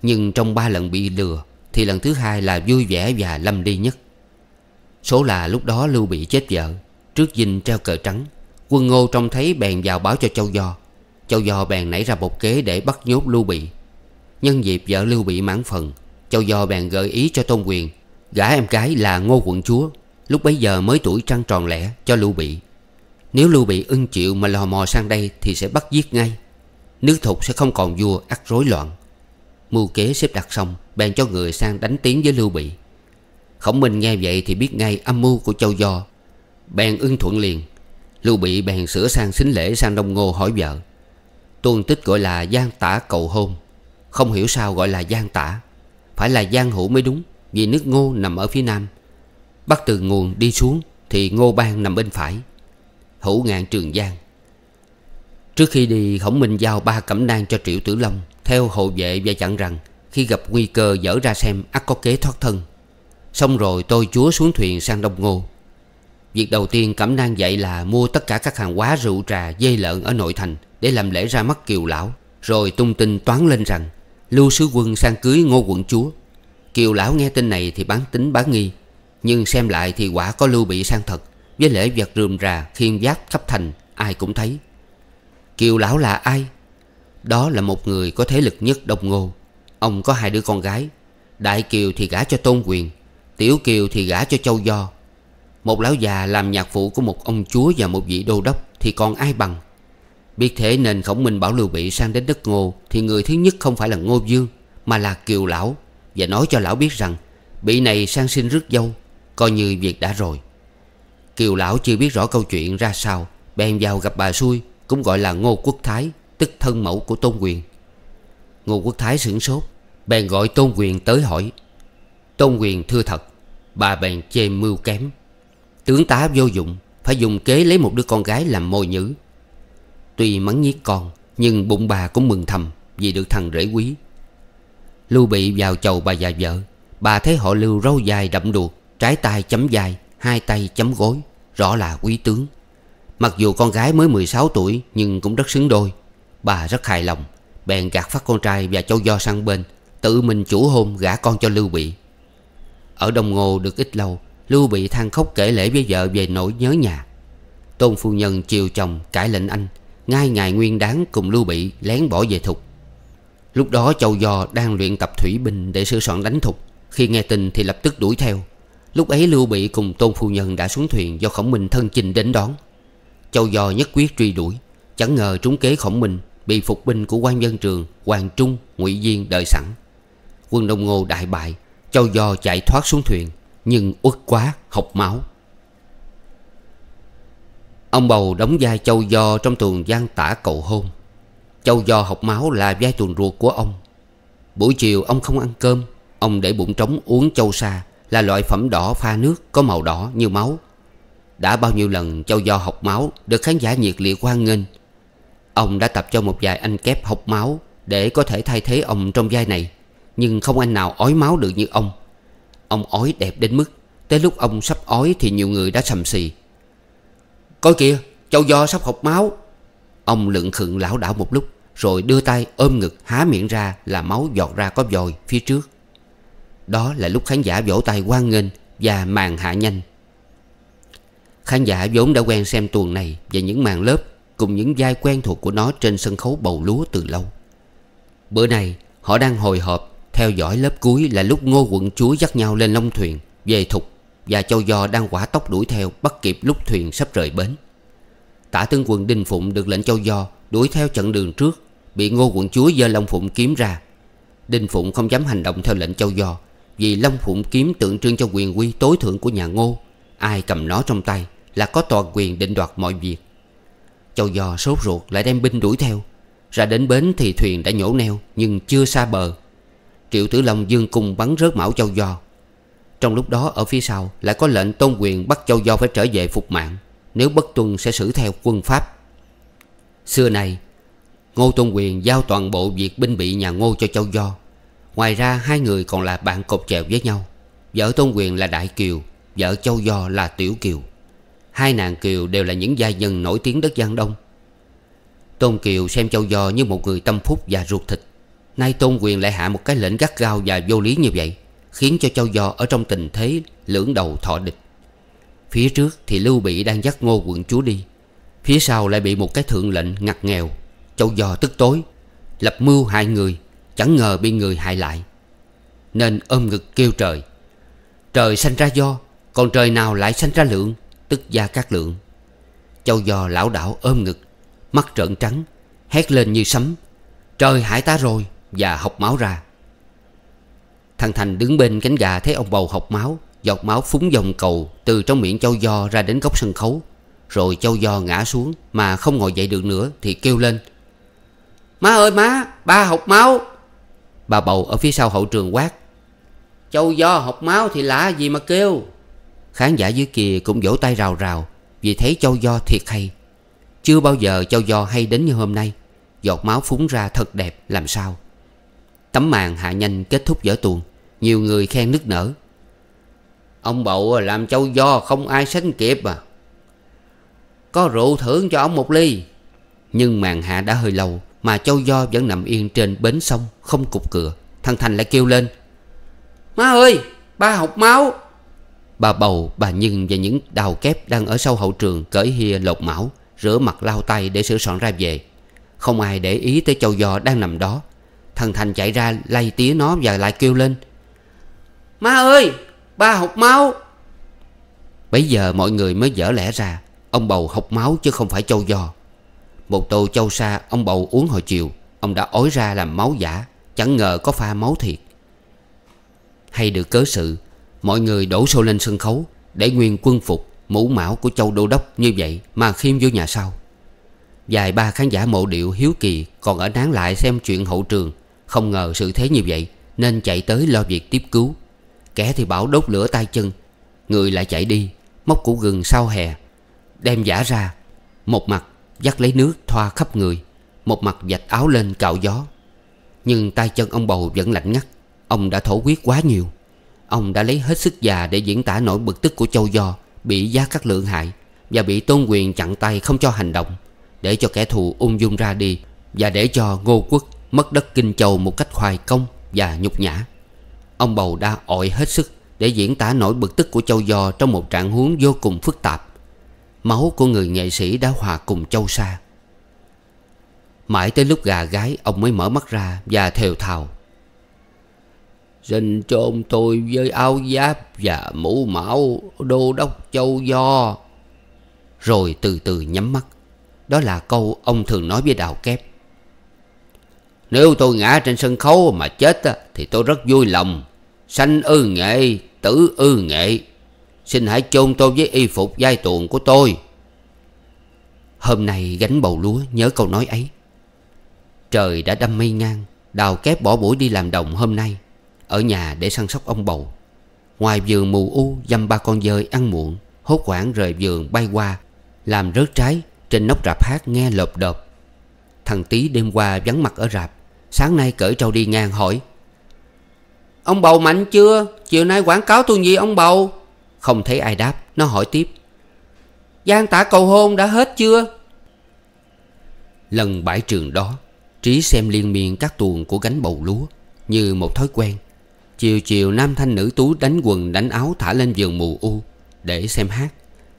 Nhưng trong ba lần bị lừa Thì lần thứ hai là vui vẻ và lâm đi nhất Số là lúc đó Lưu Bị chết vợ Trước dinh treo cờ trắng Quân ngô trông thấy bèn vào báo cho Châu Do Châu Do bèn nảy ra một kế để bắt nhốt Lưu Bị Nhân dịp vợ Lưu Bị mãn phần Châu Do bèn gợi ý cho Tôn Quyền gã em gái là Ngô Quận Chúa Lúc bấy giờ mới tuổi trăng tròn lẻ cho Lưu Bị Nếu Lưu Bị ưng chịu mà lò mò sang đây Thì sẽ bắt giết ngay Nước thục sẽ không còn vua ắt rối loạn Mưu kế xếp đặt xong Bèn cho người sang đánh tiếng với Lưu Bị Khổng Minh nghe vậy thì biết ngay âm mưu của Châu Do Bèn ưng thuận liền Lưu Bị bèn sửa sang xính lễ sang Đông Ngô hỏi vợ Tuân tích gọi là gian tả cầu hôn Không hiểu sao gọi là gian tả Phải là gian hữu mới đúng Vì nước ngô nằm ở phía nam Bắt từ nguồn đi xuống Thì ngô bang nằm bên phải Hữu ngạn trường giang Trước khi đi Khổng Minh giao ba cẩm nang cho Triệu Tử Long Theo hộ vệ và dặn rằng Khi gặp nguy cơ dở ra xem ắt có kế thoát thân Xong rồi tôi chúa xuống thuyền sang Đông Ngô Việc đầu tiên Cẩm nang dạy là mua tất cả các hàng hóa rượu trà dây lợn ở nội thành Để làm lễ ra mắt kiều lão Rồi tung tin toán lên rằng Lưu sứ quân sang cưới ngô quận chúa Kiều lão nghe tin này thì bán tính bán nghi Nhưng xem lại thì quả có lưu bị sang thật Với lễ vật rườm rà khiên giáp khắp thành Ai cũng thấy Kiều lão là ai Đó là một người có thế lực nhất đông ngô Ông có hai đứa con gái Đại Kiều thì gả cho Tôn Quyền Tiểu Kiều thì gả cho Châu Do một lão già làm nhạc phụ của một ông chúa và một vị đô đốc Thì còn ai bằng Biết thế nên khổng minh bảo Lưu Bị sang đến đất Ngô Thì người thứ nhất không phải là Ngô Dương Mà là Kiều Lão Và nói cho Lão biết rằng Bị này sang xin rước dâu Coi như việc đã rồi Kiều Lão chưa biết rõ câu chuyện ra sao Bèn vào gặp bà xui Cũng gọi là Ngô Quốc Thái Tức thân mẫu của Tôn Quyền Ngô Quốc Thái sửng sốt Bèn gọi Tôn Quyền tới hỏi Tôn Quyền thưa thật Bà bèn chê mưu kém Tướng tá vô dụng Phải dùng kế lấy một đứa con gái làm môi nhữ Tuy mắng nhiếc con Nhưng bụng bà cũng mừng thầm Vì được thằng rể quý Lưu bị vào chầu bà già vợ Bà thấy họ lưu râu dài đậm đuột Trái tay chấm dài Hai tay chấm gối Rõ là quý tướng Mặc dù con gái mới 16 tuổi Nhưng cũng rất xứng đôi Bà rất hài lòng Bèn gạt phát con trai và châu do sang bên Tự mình chủ hôn gả con cho Lưu Bị Ở đồng Ngô được ít lâu Lưu Bị than khóc kể lễ với vợ về nỗi nhớ nhà Tôn phu nhân chiều chồng cãi lệnh anh Ngay ngày nguyên đáng cùng Lưu Bị lén bỏ về thục Lúc đó Châu Do đang luyện tập thủy binh để sửa soạn đánh thục Khi nghe tin thì lập tức đuổi theo Lúc ấy Lưu Bị cùng Tôn Phu Nhân đã xuống thuyền do Khổng Minh thân trình đến đón Châu Do nhất quyết truy đuổi Chẳng ngờ trúng kế Khổng Minh Bị phục binh của quan dân trường Hoàng Trung, Ngụy Diên đợi sẵn Quân Đông Ngô đại bại Châu Do chạy thoát xuống thuyền nhưng uất quá học máu ông bầu đóng vai châu do trong tuồng gian tả cầu hôn châu do học máu là vai tuồng ruột của ông buổi chiều ông không ăn cơm ông để bụng trống uống châu sa là loại phẩm đỏ pha nước có màu đỏ như máu đã bao nhiêu lần châu do học máu được khán giả nhiệt liệt hoan nghênh ông đã tập cho một vài anh kép học máu để có thể thay thế ông trong vai này nhưng không anh nào ói máu được như ông Ông ói đẹp đến mức Tới lúc ông sắp ói thì nhiều người đã sầm xì Coi kìa Châu do sắp học máu Ông lựng khựng lão đảo một lúc Rồi đưa tay ôm ngực há miệng ra Là máu giọt ra có dòi phía trước Đó là lúc khán giả vỗ tay hoan nghênh Và màn hạ nhanh Khán giả vốn đã quen xem tuần này Và những màn lớp Cùng những vai quen thuộc của nó Trên sân khấu bầu lúa từ lâu Bữa này họ đang hồi hộp theo dõi lớp cuối là lúc Ngô quận chúa dắt nhau lên long thuyền Về thục Và Châu Do đang quả tốc đuổi theo Bắt kịp lúc thuyền sắp rời bến Tả tướng quân Đinh Phụng được lệnh Châu Do Đuổi theo trận đường trước Bị Ngô quận chúa giơ Long Phụng kiếm ra Đinh Phụng không dám hành động theo lệnh Châu Do Vì Long Phụng kiếm tượng trưng cho quyền quy tối thượng của nhà Ngô Ai cầm nó trong tay Là có toàn quyền định đoạt mọi việc Châu Do sốt ruột lại đem binh đuổi theo Ra đến bến thì thuyền đã nhổ neo Nhưng chưa xa bờ Triệu Tử Long dương cung bắn rớt Mão Châu Do Trong lúc đó ở phía sau Lại có lệnh tôn quyền bắt Châu Do phải trở về phục mạng Nếu bất tuân sẽ xử theo quân pháp Xưa này Ngô Tôn Quyền giao toàn bộ việc binh bị nhà Ngô cho Châu Do Ngoài ra hai người còn là bạn cột chèo với nhau Vợ Tôn Quyền là Đại Kiều Vợ Châu Do là Tiểu Kiều Hai nàng Kiều đều là những gia nhân nổi tiếng đất Giang Đông Tôn Kiều xem Châu Do như một người tâm phúc và ruột thịt Nay tôn quyền lại hạ một cái lệnh gắt gao và vô lý như vậy Khiến cho châu do ở trong tình thế lưỡng đầu thọ địch Phía trước thì Lưu Bị đang dắt ngô quận chúa đi Phía sau lại bị một cái thượng lệnh ngặt nghèo Châu do tức tối Lập mưu hại người Chẳng ngờ bị người hại lại Nên ôm ngực kêu trời Trời sanh ra do Còn trời nào lại sanh ra lượng Tức gia các lượng Châu do lão đảo ôm ngực Mắt trợn trắng Hét lên như sấm Trời hại ta rồi và học máu ra Thằng Thành đứng bên cánh gà thấy ông bầu học máu Giọt máu phúng dòng cầu từ trong miệng châu do ra đến góc sân khấu Rồi châu do ngã xuống mà không ngồi dậy được nữa thì kêu lên Má ơi má, ba học máu Bà bầu ở phía sau hậu trường quát Châu do học máu thì lạ gì mà kêu Khán giả dưới kia cũng vỗ tay rào rào Vì thấy châu do thiệt hay Chưa bao giờ châu do hay đến như hôm nay Giọt máu phúng ra thật đẹp làm sao Tấm màn hạ nhanh kết thúc vở tuồng Nhiều người khen nức nở Ông bậu à, làm châu do không ai sánh kịp à Có rượu thưởng cho ông một ly Nhưng màn hạ đã hơi lâu Mà châu do vẫn nằm yên trên bến sông Không cục cửa Thằng Thành lại kêu lên Má ơi ba học máu Bà bầu bà Nhân và những đào kép Đang ở sau hậu trường cởi hia lột mão Rửa mặt lao tay để sửa soạn ra về Không ai để ý tới châu do đang nằm đó thần Thành chạy ra lay tía nó và lại kêu lên má ơi ba học máu Bây giờ mọi người mới dở lẽ ra Ông bầu học máu chứ không phải châu giò Một tô châu sa ông bầu uống hồi chiều Ông đã ói ra làm máu giả Chẳng ngờ có pha máu thiệt Hay được cớ sự Mọi người đổ xô lên sân khấu Để nguyên quân phục mũ mão của châu đô đốc như vậy Mà khiêm vô nhà sau Vài ba khán giả mộ điệu hiếu kỳ Còn ở nán lại xem chuyện hậu trường không ngờ sự thế như vậy Nên chạy tới lo việc tiếp cứu Kẻ thì bảo đốt lửa tay chân Người lại chạy đi Móc củ gừng sau hè Đem giả ra Một mặt dắt lấy nước thoa khắp người Một mặt dạch áo lên cạo gió Nhưng tay chân ông bầu vẫn lạnh ngắt Ông đã thổ huyết quá nhiều Ông đã lấy hết sức già để diễn tả nỗi bực tức của châu do Bị giá các lượng hại Và bị tôn quyền chặn tay không cho hành động Để cho kẻ thù ung dung ra đi Và để cho ngô quốc Mất đất Kinh Châu một cách hoài công và nhục nhã Ông bầu đã ội hết sức Để diễn tả nỗi bực tức của châu do Trong một trạng huống vô cùng phức tạp Máu của người nghệ sĩ đã hòa cùng châu sa Mãi tới lúc gà gái Ông mới mở mắt ra và thều thào Xin chôn tôi với áo giáp Và mũ mão đô đốc châu do Rồi từ từ nhắm mắt Đó là câu ông thường nói với đào kép nếu tôi ngã trên sân khấu mà chết thì tôi rất vui lòng. Sanh ư nghệ, tử ư nghệ. Xin hãy chôn tôi với y phục giai tuồng của tôi. Hôm nay gánh bầu lúa nhớ câu nói ấy. Trời đã đâm mây ngang, đào kép bỏ buổi đi làm đồng hôm nay. Ở nhà để săn sóc ông bầu. Ngoài vườn mù u dăm ba con dơi ăn muộn, hốt hoảng rời vườn bay qua, làm rớt trái trên nóc rạp hát nghe lộp đợp Thằng tí đêm qua vắng mặt ở rạp Sáng nay cởi trâu đi ngang hỏi Ông bầu mạnh chưa Chiều nay quảng cáo tôi gì ông bầu Không thấy ai đáp Nó hỏi tiếp Giang tả cầu hôn đã hết chưa Lần bãi trường đó Trí xem liên miên các tuồng của gánh bầu lúa Như một thói quen Chiều chiều nam thanh nữ tú đánh quần đánh áo thả lên giường mù u Để xem hát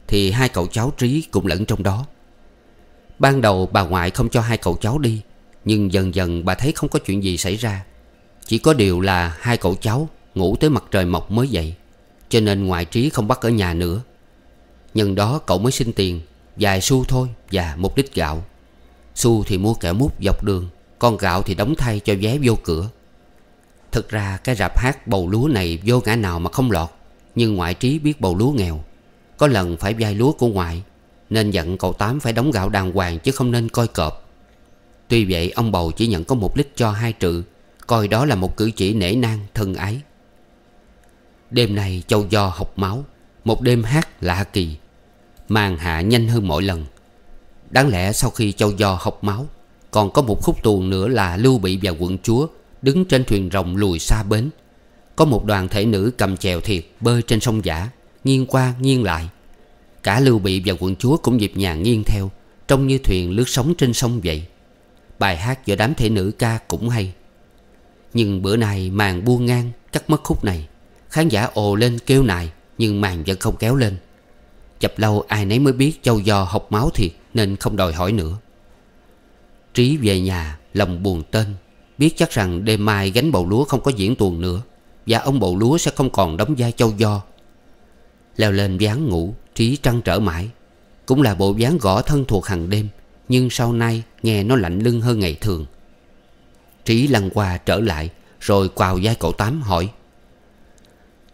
Thì hai cậu cháu Trí cũng lẫn trong đó Ban đầu bà ngoại không cho hai cậu cháu đi nhưng dần dần bà thấy không có chuyện gì xảy ra Chỉ có điều là hai cậu cháu Ngủ tới mặt trời mọc mới dậy Cho nên ngoại trí không bắt ở nhà nữa Nhân đó cậu mới xin tiền Vài xu thôi và một lít gạo Xu thì mua kẹo mút dọc đường Con gạo thì đóng thay cho vé vô cửa Thực ra cái rạp hát bầu lúa này vô ngã nào mà không lọt Nhưng ngoại trí biết bầu lúa nghèo Có lần phải vay lúa của ngoại Nên dặn cậu Tám phải đóng gạo đàng hoàng chứ không nên coi cọp Tuy vậy ông bầu chỉ nhận có một lít cho hai trự Coi đó là một cử chỉ nể nang thân ái Đêm này châu do học máu Một đêm hát lạ kỳ Màn hạ nhanh hơn mỗi lần Đáng lẽ sau khi châu do học máu Còn có một khúc tuồng nữa là Lưu Bị và quận chúa Đứng trên thuyền rồng lùi xa bến Có một đoàn thể nữ cầm chèo thiệt Bơi trên sông giả Nghiêng qua nghiêng lại Cả Lưu Bị và quận chúa cũng dịp nhàng nghiêng theo Trông như thuyền lướt sóng trên sông vậy Bài hát giữa đám thể nữ ca cũng hay Nhưng bữa nay màn buông ngang Cắt mất khúc này Khán giả ồ lên kêu nài Nhưng màn vẫn không kéo lên Chập lâu ai nấy mới biết châu do học máu thiệt Nên không đòi hỏi nữa Trí về nhà lòng buồn tên Biết chắc rằng đêm mai gánh bầu lúa không có diễn tuồng nữa Và ông bầu lúa sẽ không còn đóng vai châu do Leo lên ván ngủ Trí trăn trở mãi Cũng là bộ ván gõ thân thuộc hàng đêm nhưng sau nay nghe nó lạnh lưng hơn ngày thường Trí lăn qua trở lại Rồi quào vai cậu Tám hỏi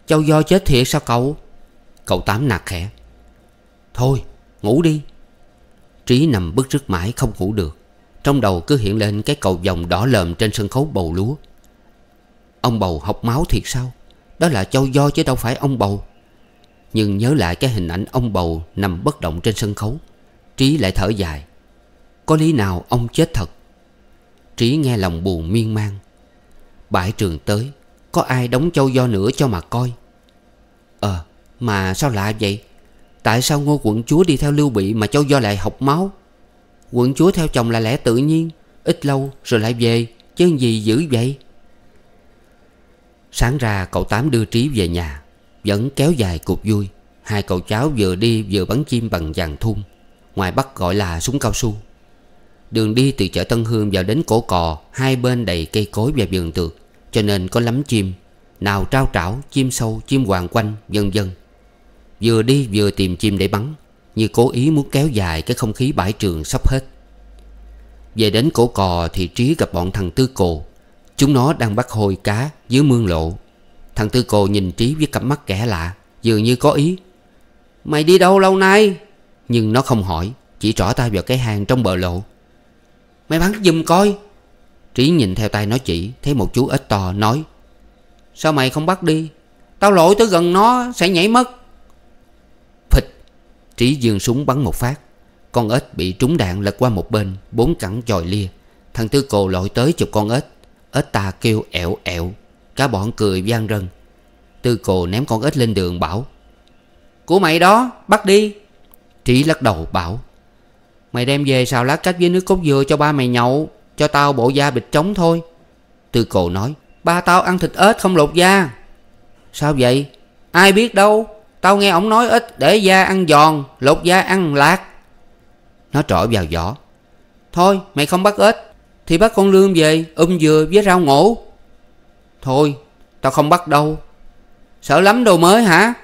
Châu Do chết thiệt sao cậu Cậu Tám nạt khẽ Thôi ngủ đi Trí nằm bức rứt mãi không ngủ được Trong đầu cứ hiện lên cái cầu vòng đỏ lờm trên sân khấu bầu lúa Ông bầu học máu thiệt sao Đó là châu do chứ đâu phải ông bầu Nhưng nhớ lại cái hình ảnh ông bầu nằm bất động trên sân khấu Trí lại thở dài có lý nào ông chết thật Trí nghe lòng buồn miên man Bãi trường tới Có ai đóng châu do nữa cho mà coi Ờ mà sao lạ vậy Tại sao ngô quận chúa đi theo lưu bị Mà châu do lại học máu Quận chúa theo chồng là lẽ tự nhiên Ít lâu rồi lại về Chứ gì dữ vậy Sáng ra cậu Tám đưa Trí về nhà Vẫn kéo dài cuộc vui Hai cậu cháu vừa đi vừa bắn chim bằng vàng thun Ngoài Bắc gọi là súng cao su Đường đi từ chợ Tân Hương vào đến cổ cò Hai bên đầy cây cối và vườn tược Cho nên có lắm chim Nào trao trảo, chim sâu, chim hoàng quanh, vân vân Vừa đi vừa tìm chim để bắn Như cố ý muốn kéo dài cái không khí bãi trường sắp hết Về đến cổ cò thì Trí gặp bọn thằng Tư Cồ Chúng nó đang bắt hồi cá dưới mương lộ Thằng Tư Cồ nhìn Trí với cặp mắt kẻ lạ Dường như có ý Mày đi đâu lâu nay Nhưng nó không hỏi Chỉ trỏ tay vào cái hàng trong bờ lộ Mày bắn giùm coi Trí nhìn theo tay nó chỉ Thấy một chú ếch to nói Sao mày không bắt đi Tao lội tới gần nó sẽ nhảy mất Phịch Trí dương súng bắn một phát Con ếch bị trúng đạn lật qua một bên Bốn cẳng chòi lia Thằng Tư Cồ lội tới chụp con ếch Ếch ta kêu ẹo ẹo Cả bọn cười gian rân Tư Cồ ném con ếch lên đường bảo Của mày đó bắt đi Trí lắc đầu bảo Mày đem về xào lá cách với nước cốt dừa cho ba mày nhậu Cho tao bộ da bịch trống thôi Tư cồ nói Ba tao ăn thịt ếch không lột da Sao vậy Ai biết đâu Tao nghe ổng nói ít để da ăn giòn Lột da ăn lạc Nó trỏ vào giỏ Thôi mày không bắt ếch Thì bắt con lươn về um dừa với rau ngổ Thôi tao không bắt đâu Sợ lắm đồ mới hả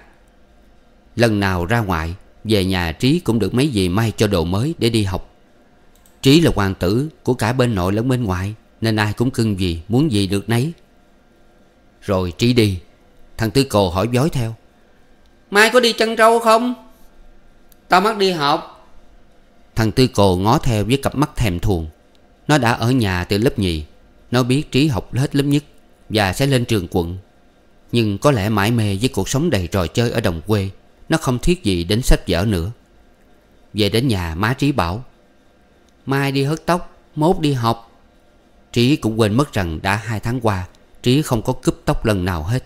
Lần nào ra ngoại về nhà Trí cũng được mấy dì may cho đồ mới để đi học Trí là hoàng tử của cả bên nội lẫn bên ngoài Nên ai cũng cưng gì muốn gì được nấy Rồi Trí đi Thằng Tư Cồ hỏi dối theo Mai có đi chân trâu không? Tao mắc đi học Thằng Tư Cồ ngó theo với cặp mắt thèm thuồng Nó đã ở nhà từ lớp nhì Nó biết Trí học hết lớp nhất Và sẽ lên trường quận Nhưng có lẽ mãi mê với cuộc sống đầy trò chơi ở đồng quê nó không thiết gì đến sách vở nữa Về đến nhà má Trí bảo Mai đi hớt tóc Mốt đi học Trí cũng quên mất rằng đã hai tháng qua Trí không có cúp tóc lần nào hết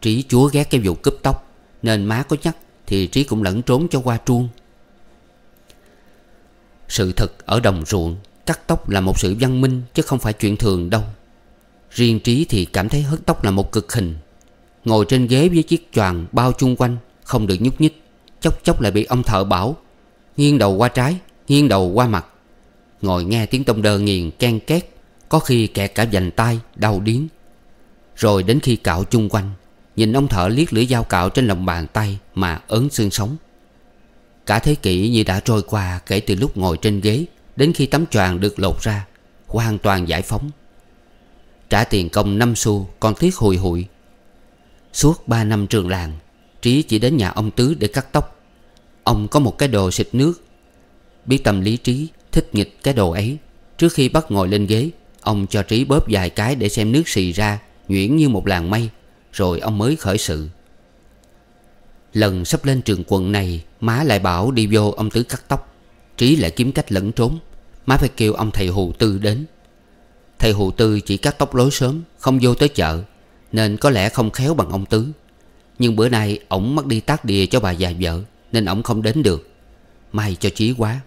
Trí chúa ghét cái vụ cúp tóc Nên má có nhắc Thì Trí cũng lẫn trốn cho qua truông Sự thật ở đồng ruộng Cắt tóc là một sự văn minh Chứ không phải chuyện thường đâu Riêng Trí thì cảm thấy hớt tóc là một cực hình Ngồi trên ghế với chiếc choàng bao chung quanh không được nhúc nhích Chốc chốc lại bị ông thợ bảo Nghiêng đầu qua trái Nghiêng đầu qua mặt Ngồi nghe tiếng tông đơ nghiền ken két Có khi kẹt cả dành tay Đau điến Rồi đến khi cạo chung quanh Nhìn ông thợ liếc lưỡi dao cạo trên lòng bàn tay Mà ớn xương sống Cả thế kỷ như đã trôi qua Kể từ lúc ngồi trên ghế Đến khi tấm choàng được lột ra Hoàn toàn giải phóng Trả tiền công năm xu Còn tiếc hùi hụi Suốt ba năm trường làng Trí chỉ đến nhà ông Tứ để cắt tóc Ông có một cái đồ xịt nước Biết tâm lý Trí thích nghịch cái đồ ấy Trước khi bắt ngồi lên ghế Ông cho Trí bóp vài cái để xem nước xì ra Nhuyễn như một làn mây Rồi ông mới khởi sự Lần sắp lên trường quận này Má lại bảo đi vô ông Tứ cắt tóc Trí lại kiếm cách lẫn trốn Má phải kêu ông thầy Hù Tư đến Thầy Hù Tư chỉ cắt tóc lối sớm Không vô tới chợ Nên có lẽ không khéo bằng ông Tứ nhưng bữa nay ổng mất đi tác đìa cho bà già vợ Nên ổng không đến được May cho chí quá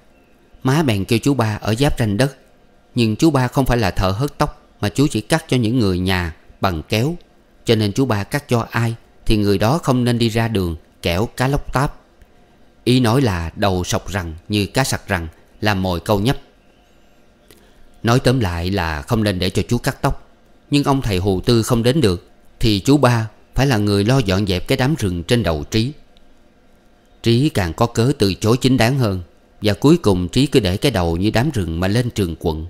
Má bèn kêu chú ba ở giáp ranh đất Nhưng chú ba không phải là thợ hớt tóc Mà chú chỉ cắt cho những người nhà bằng kéo Cho nên chú ba cắt cho ai Thì người đó không nên đi ra đường Kẻo cá lóc táp Ý nói là đầu sọc rằng như cá sặc rằng là mồi câu nhấp Nói tóm lại là không nên để cho chú cắt tóc Nhưng ông thầy hù tư không đến được Thì chú ba phải là người lo dọn dẹp cái đám rừng trên đầu Trí Trí càng có cớ từ chối chính đáng hơn Và cuối cùng Trí cứ để cái đầu như đám rừng mà lên trường quận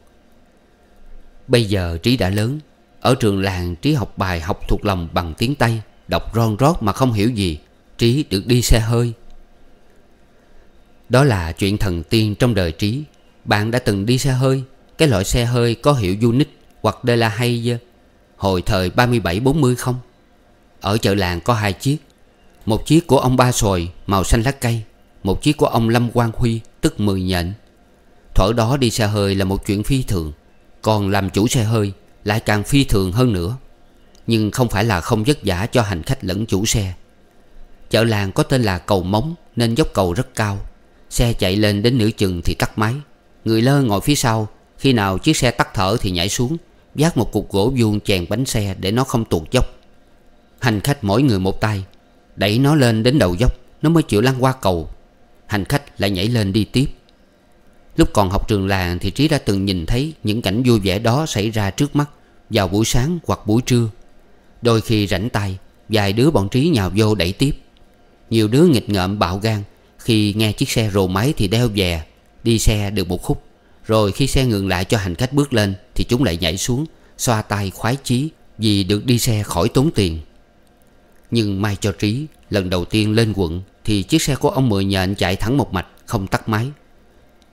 Bây giờ Trí đã lớn Ở trường làng Trí học bài học thuộc lòng bằng tiếng Tây Đọc ron rót mà không hiểu gì Trí được đi xe hơi Đó là chuyện thần tiên trong đời Trí Bạn đã từng đi xe hơi Cái loại xe hơi có hiệu unit hoặc la Delahaye Hồi thời 37-40 không? Ở chợ làng có hai chiếc Một chiếc của ông Ba Sồi màu xanh lá cây Một chiếc của ông Lâm Quang Huy tức Mười Nhện Thổi đó đi xe hơi là một chuyện phi thường Còn làm chủ xe hơi lại càng phi thường hơn nữa Nhưng không phải là không vất vả cho hành khách lẫn chủ xe Chợ làng có tên là cầu móng Nên dốc cầu rất cao Xe chạy lên đến nửa chừng thì tắt máy Người lơ ngồi phía sau Khi nào chiếc xe tắt thở thì nhảy xuống Vác một cục gỗ vuông chèn bánh xe để nó không tuột dốc Hành khách mỗi người một tay Đẩy nó lên đến đầu dốc Nó mới chịu lăn qua cầu Hành khách lại nhảy lên đi tiếp Lúc còn học trường làng thì Trí đã từng nhìn thấy Những cảnh vui vẻ đó xảy ra trước mắt Vào buổi sáng hoặc buổi trưa Đôi khi rảnh tay Vài đứa bọn Trí nhào vô đẩy tiếp Nhiều đứa nghịch ngợm bạo gan Khi nghe chiếc xe rồ máy thì đeo về Đi xe được một khúc Rồi khi xe ngừng lại cho hành khách bước lên Thì chúng lại nhảy xuống Xoa tay khoái chí Vì được đi xe khỏi tốn tiền nhưng may cho Trí Lần đầu tiên lên quận Thì chiếc xe của ông Mười Nhện chạy thẳng một mạch Không tắt máy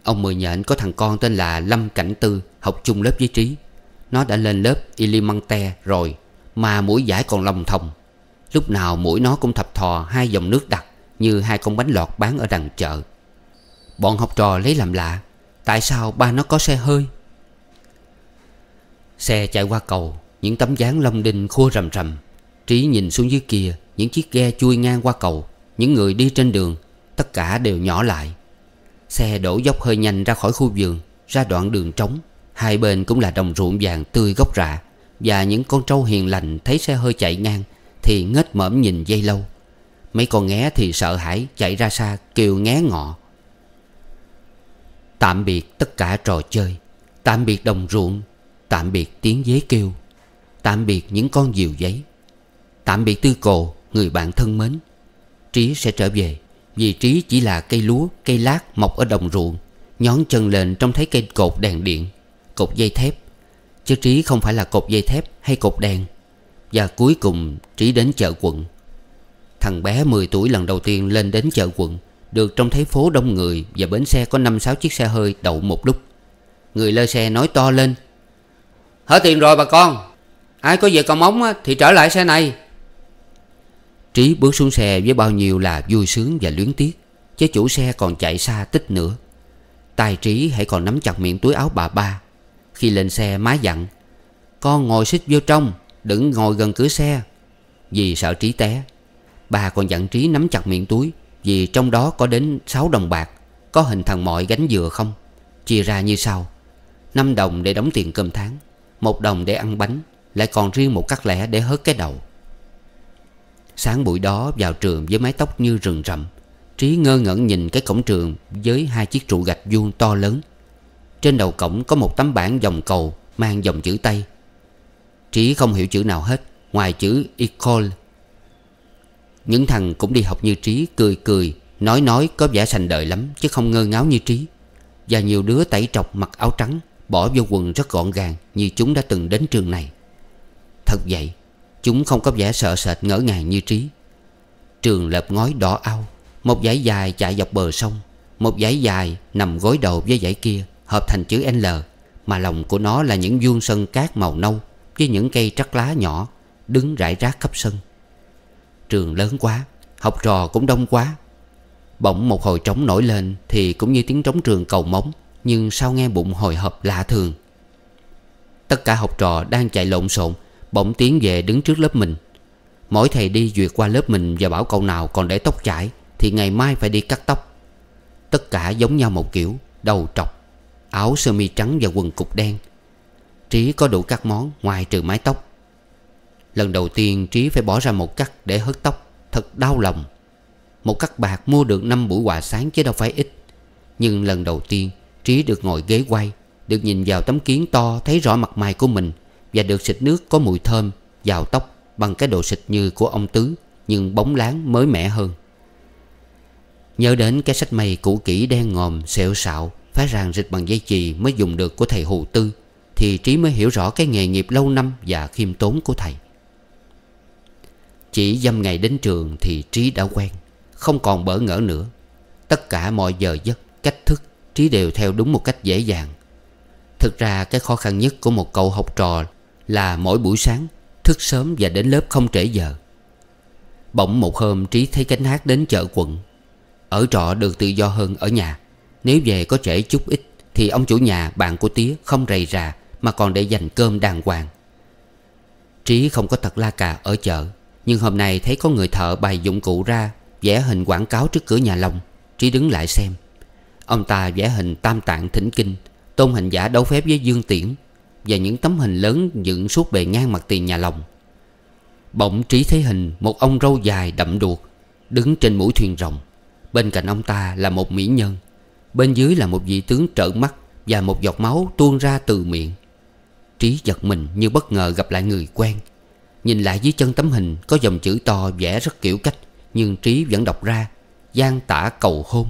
Ông Mười Nhện có thằng con tên là Lâm Cảnh Tư Học chung lớp với Trí Nó đã lên lớp Ilimante rồi Mà mũi giải còn lòng thòng Lúc nào mũi nó cũng thập thò hai dòng nước đặc Như hai con bánh lọt bán ở đằng chợ Bọn học trò lấy làm lạ Tại sao ba nó có xe hơi Xe chạy qua cầu Những tấm dáng long đinh khua rầm rầm Trí nhìn xuống dưới kia Những chiếc ghe chui ngang qua cầu Những người đi trên đường Tất cả đều nhỏ lại Xe đổ dốc hơi nhanh ra khỏi khu vườn Ra đoạn đường trống Hai bên cũng là đồng ruộng vàng tươi gốc rạ Và những con trâu hiền lành thấy xe hơi chạy ngang Thì ngất mởm nhìn dây lâu Mấy con nghé thì sợ hãi chạy ra xa kêu ngé ngọ Tạm biệt tất cả trò chơi Tạm biệt đồng ruộng Tạm biệt tiếng dế kêu Tạm biệt những con diều giấy Tạm biệt tư cồ Người bạn thân mến Trí sẽ trở về Vì Trí chỉ là cây lúa Cây lát mọc ở đồng ruộng Nhón chân lên trong thấy cây cột đèn điện Cột dây thép Chứ Trí không phải là cột dây thép hay cột đèn Và cuối cùng Trí đến chợ quận Thằng bé 10 tuổi lần đầu tiên lên đến chợ quận Được trông thấy phố đông người Và bến xe có 5-6 chiếc xe hơi đậu một lúc Người lơ xe nói to lên Hết tiền rồi bà con Ai có về cầu móng thì trở lại xe này Trí bước xuống xe với bao nhiêu là vui sướng và luyến tiếc Chứ chủ xe còn chạy xa tích nữa Tài Trí hãy còn nắm chặt miệng túi áo bà ba Khi lên xe má dặn Con ngồi xích vô trong Đừng ngồi gần cửa xe Vì sợ Trí té Bà còn dặn Trí nắm chặt miệng túi Vì trong đó có đến 6 đồng bạc Có hình thằng mọi gánh dừa không Chia ra như sau 5 đồng để đóng tiền cơm tháng một đồng để ăn bánh Lại còn riêng một cắt lẻ để hớt cái đầu Sáng buổi đó vào trường với mái tóc như rừng rậm Trí ngơ ngẩn nhìn cái cổng trường Với hai chiếc trụ gạch vuông to lớn Trên đầu cổng có một tấm bảng dòng cầu Mang dòng chữ Tây Trí không hiểu chữ nào hết Ngoài chữ Ecole Những thằng cũng đi học như Trí Cười cười Nói nói có vẻ sành đời lắm Chứ không ngơ ngáo như Trí Và nhiều đứa tẩy trọc mặc áo trắng Bỏ vô quần rất gọn gàng Như chúng đã từng đến trường này Thật vậy Chúng không có vẻ sợ sệt ngỡ ngàng như trí Trường lợp ngói đỏ ao Một dãy dài chạy dọc bờ sông Một dãy dài nằm gối đầu với dãy kia Hợp thành chữ L Mà lòng của nó là những vuông sân cát màu nâu Với những cây trắc lá nhỏ Đứng rải rác khắp sân Trường lớn quá Học trò cũng đông quá Bỗng một hồi trống nổi lên Thì cũng như tiếng trống trường cầu móng Nhưng sao nghe bụng hồi hộp lạ thường Tất cả học trò đang chạy lộn xộn Bỗng tiến về đứng trước lớp mình Mỗi thầy đi duyệt qua lớp mình Và bảo cậu nào còn để tóc chải Thì ngày mai phải đi cắt tóc Tất cả giống nhau một kiểu Đầu trọc Áo sơ mi trắng và quần cục đen Trí có đủ các món ngoài trừ mái tóc Lần đầu tiên Trí phải bỏ ra một cắt để hớt tóc Thật đau lòng Một cắt bạc mua được năm buổi quà sáng chứ đâu phải ít Nhưng lần đầu tiên Trí được ngồi ghế quay Được nhìn vào tấm kiến to Thấy rõ mặt mày của mình và được xịt nước có mùi thơm Vào tóc bằng cái đồ xịt như của ông Tứ Nhưng bóng láng mới mẻ hơn Nhớ đến cái sách mây cũ kỹ đen ngòm xẹo xạo Phá ràng rịch bằng dây chì mới dùng được của thầy Hù Tư Thì Trí mới hiểu rõ cái nghề nghiệp lâu năm và khiêm tốn của thầy Chỉ dăm ngày đến trường thì Trí đã quen Không còn bỡ ngỡ nữa Tất cả mọi giờ giấc, cách thức Trí đều theo đúng một cách dễ dàng Thực ra cái khó khăn nhất của một cậu học trò là mỗi buổi sáng Thức sớm và đến lớp không trễ giờ Bỗng một hôm Trí thấy cánh hát đến chợ quận Ở trọ được tự do hơn ở nhà Nếu về có trễ chút ít Thì ông chủ nhà bạn của Tía không rầy rà Mà còn để dành cơm đàng hoàng Trí không có thật la cà ở chợ Nhưng hôm nay thấy có người thợ bày dụng cụ ra Vẽ hình quảng cáo trước cửa nhà lòng Trí đứng lại xem Ông ta vẽ hình tam tạng thỉnh kinh Tôn hành giả đấu phép với Dương Tiễn và những tấm hình lớn dựng suốt bề ngang mặt tiền nhà lòng Bỗng trí thấy hình một ông râu dài đậm đuột Đứng trên mũi thuyền rồng Bên cạnh ông ta là một mỹ nhân Bên dưới là một vị tướng trợn mắt Và một giọt máu tuôn ra từ miệng Trí giật mình như bất ngờ gặp lại người quen Nhìn lại dưới chân tấm hình Có dòng chữ to vẽ rất kiểu cách Nhưng Trí vẫn đọc ra gian tả cầu hôn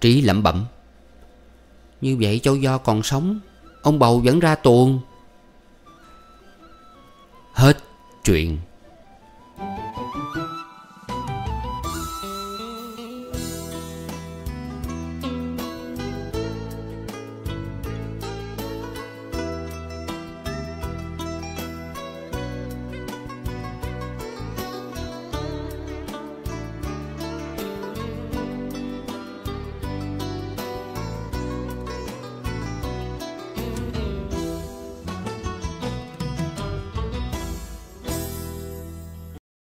Trí lẩm bẩm Như vậy cháu Do còn sống Ông bầu vẫn ra tuồng Hết chuyện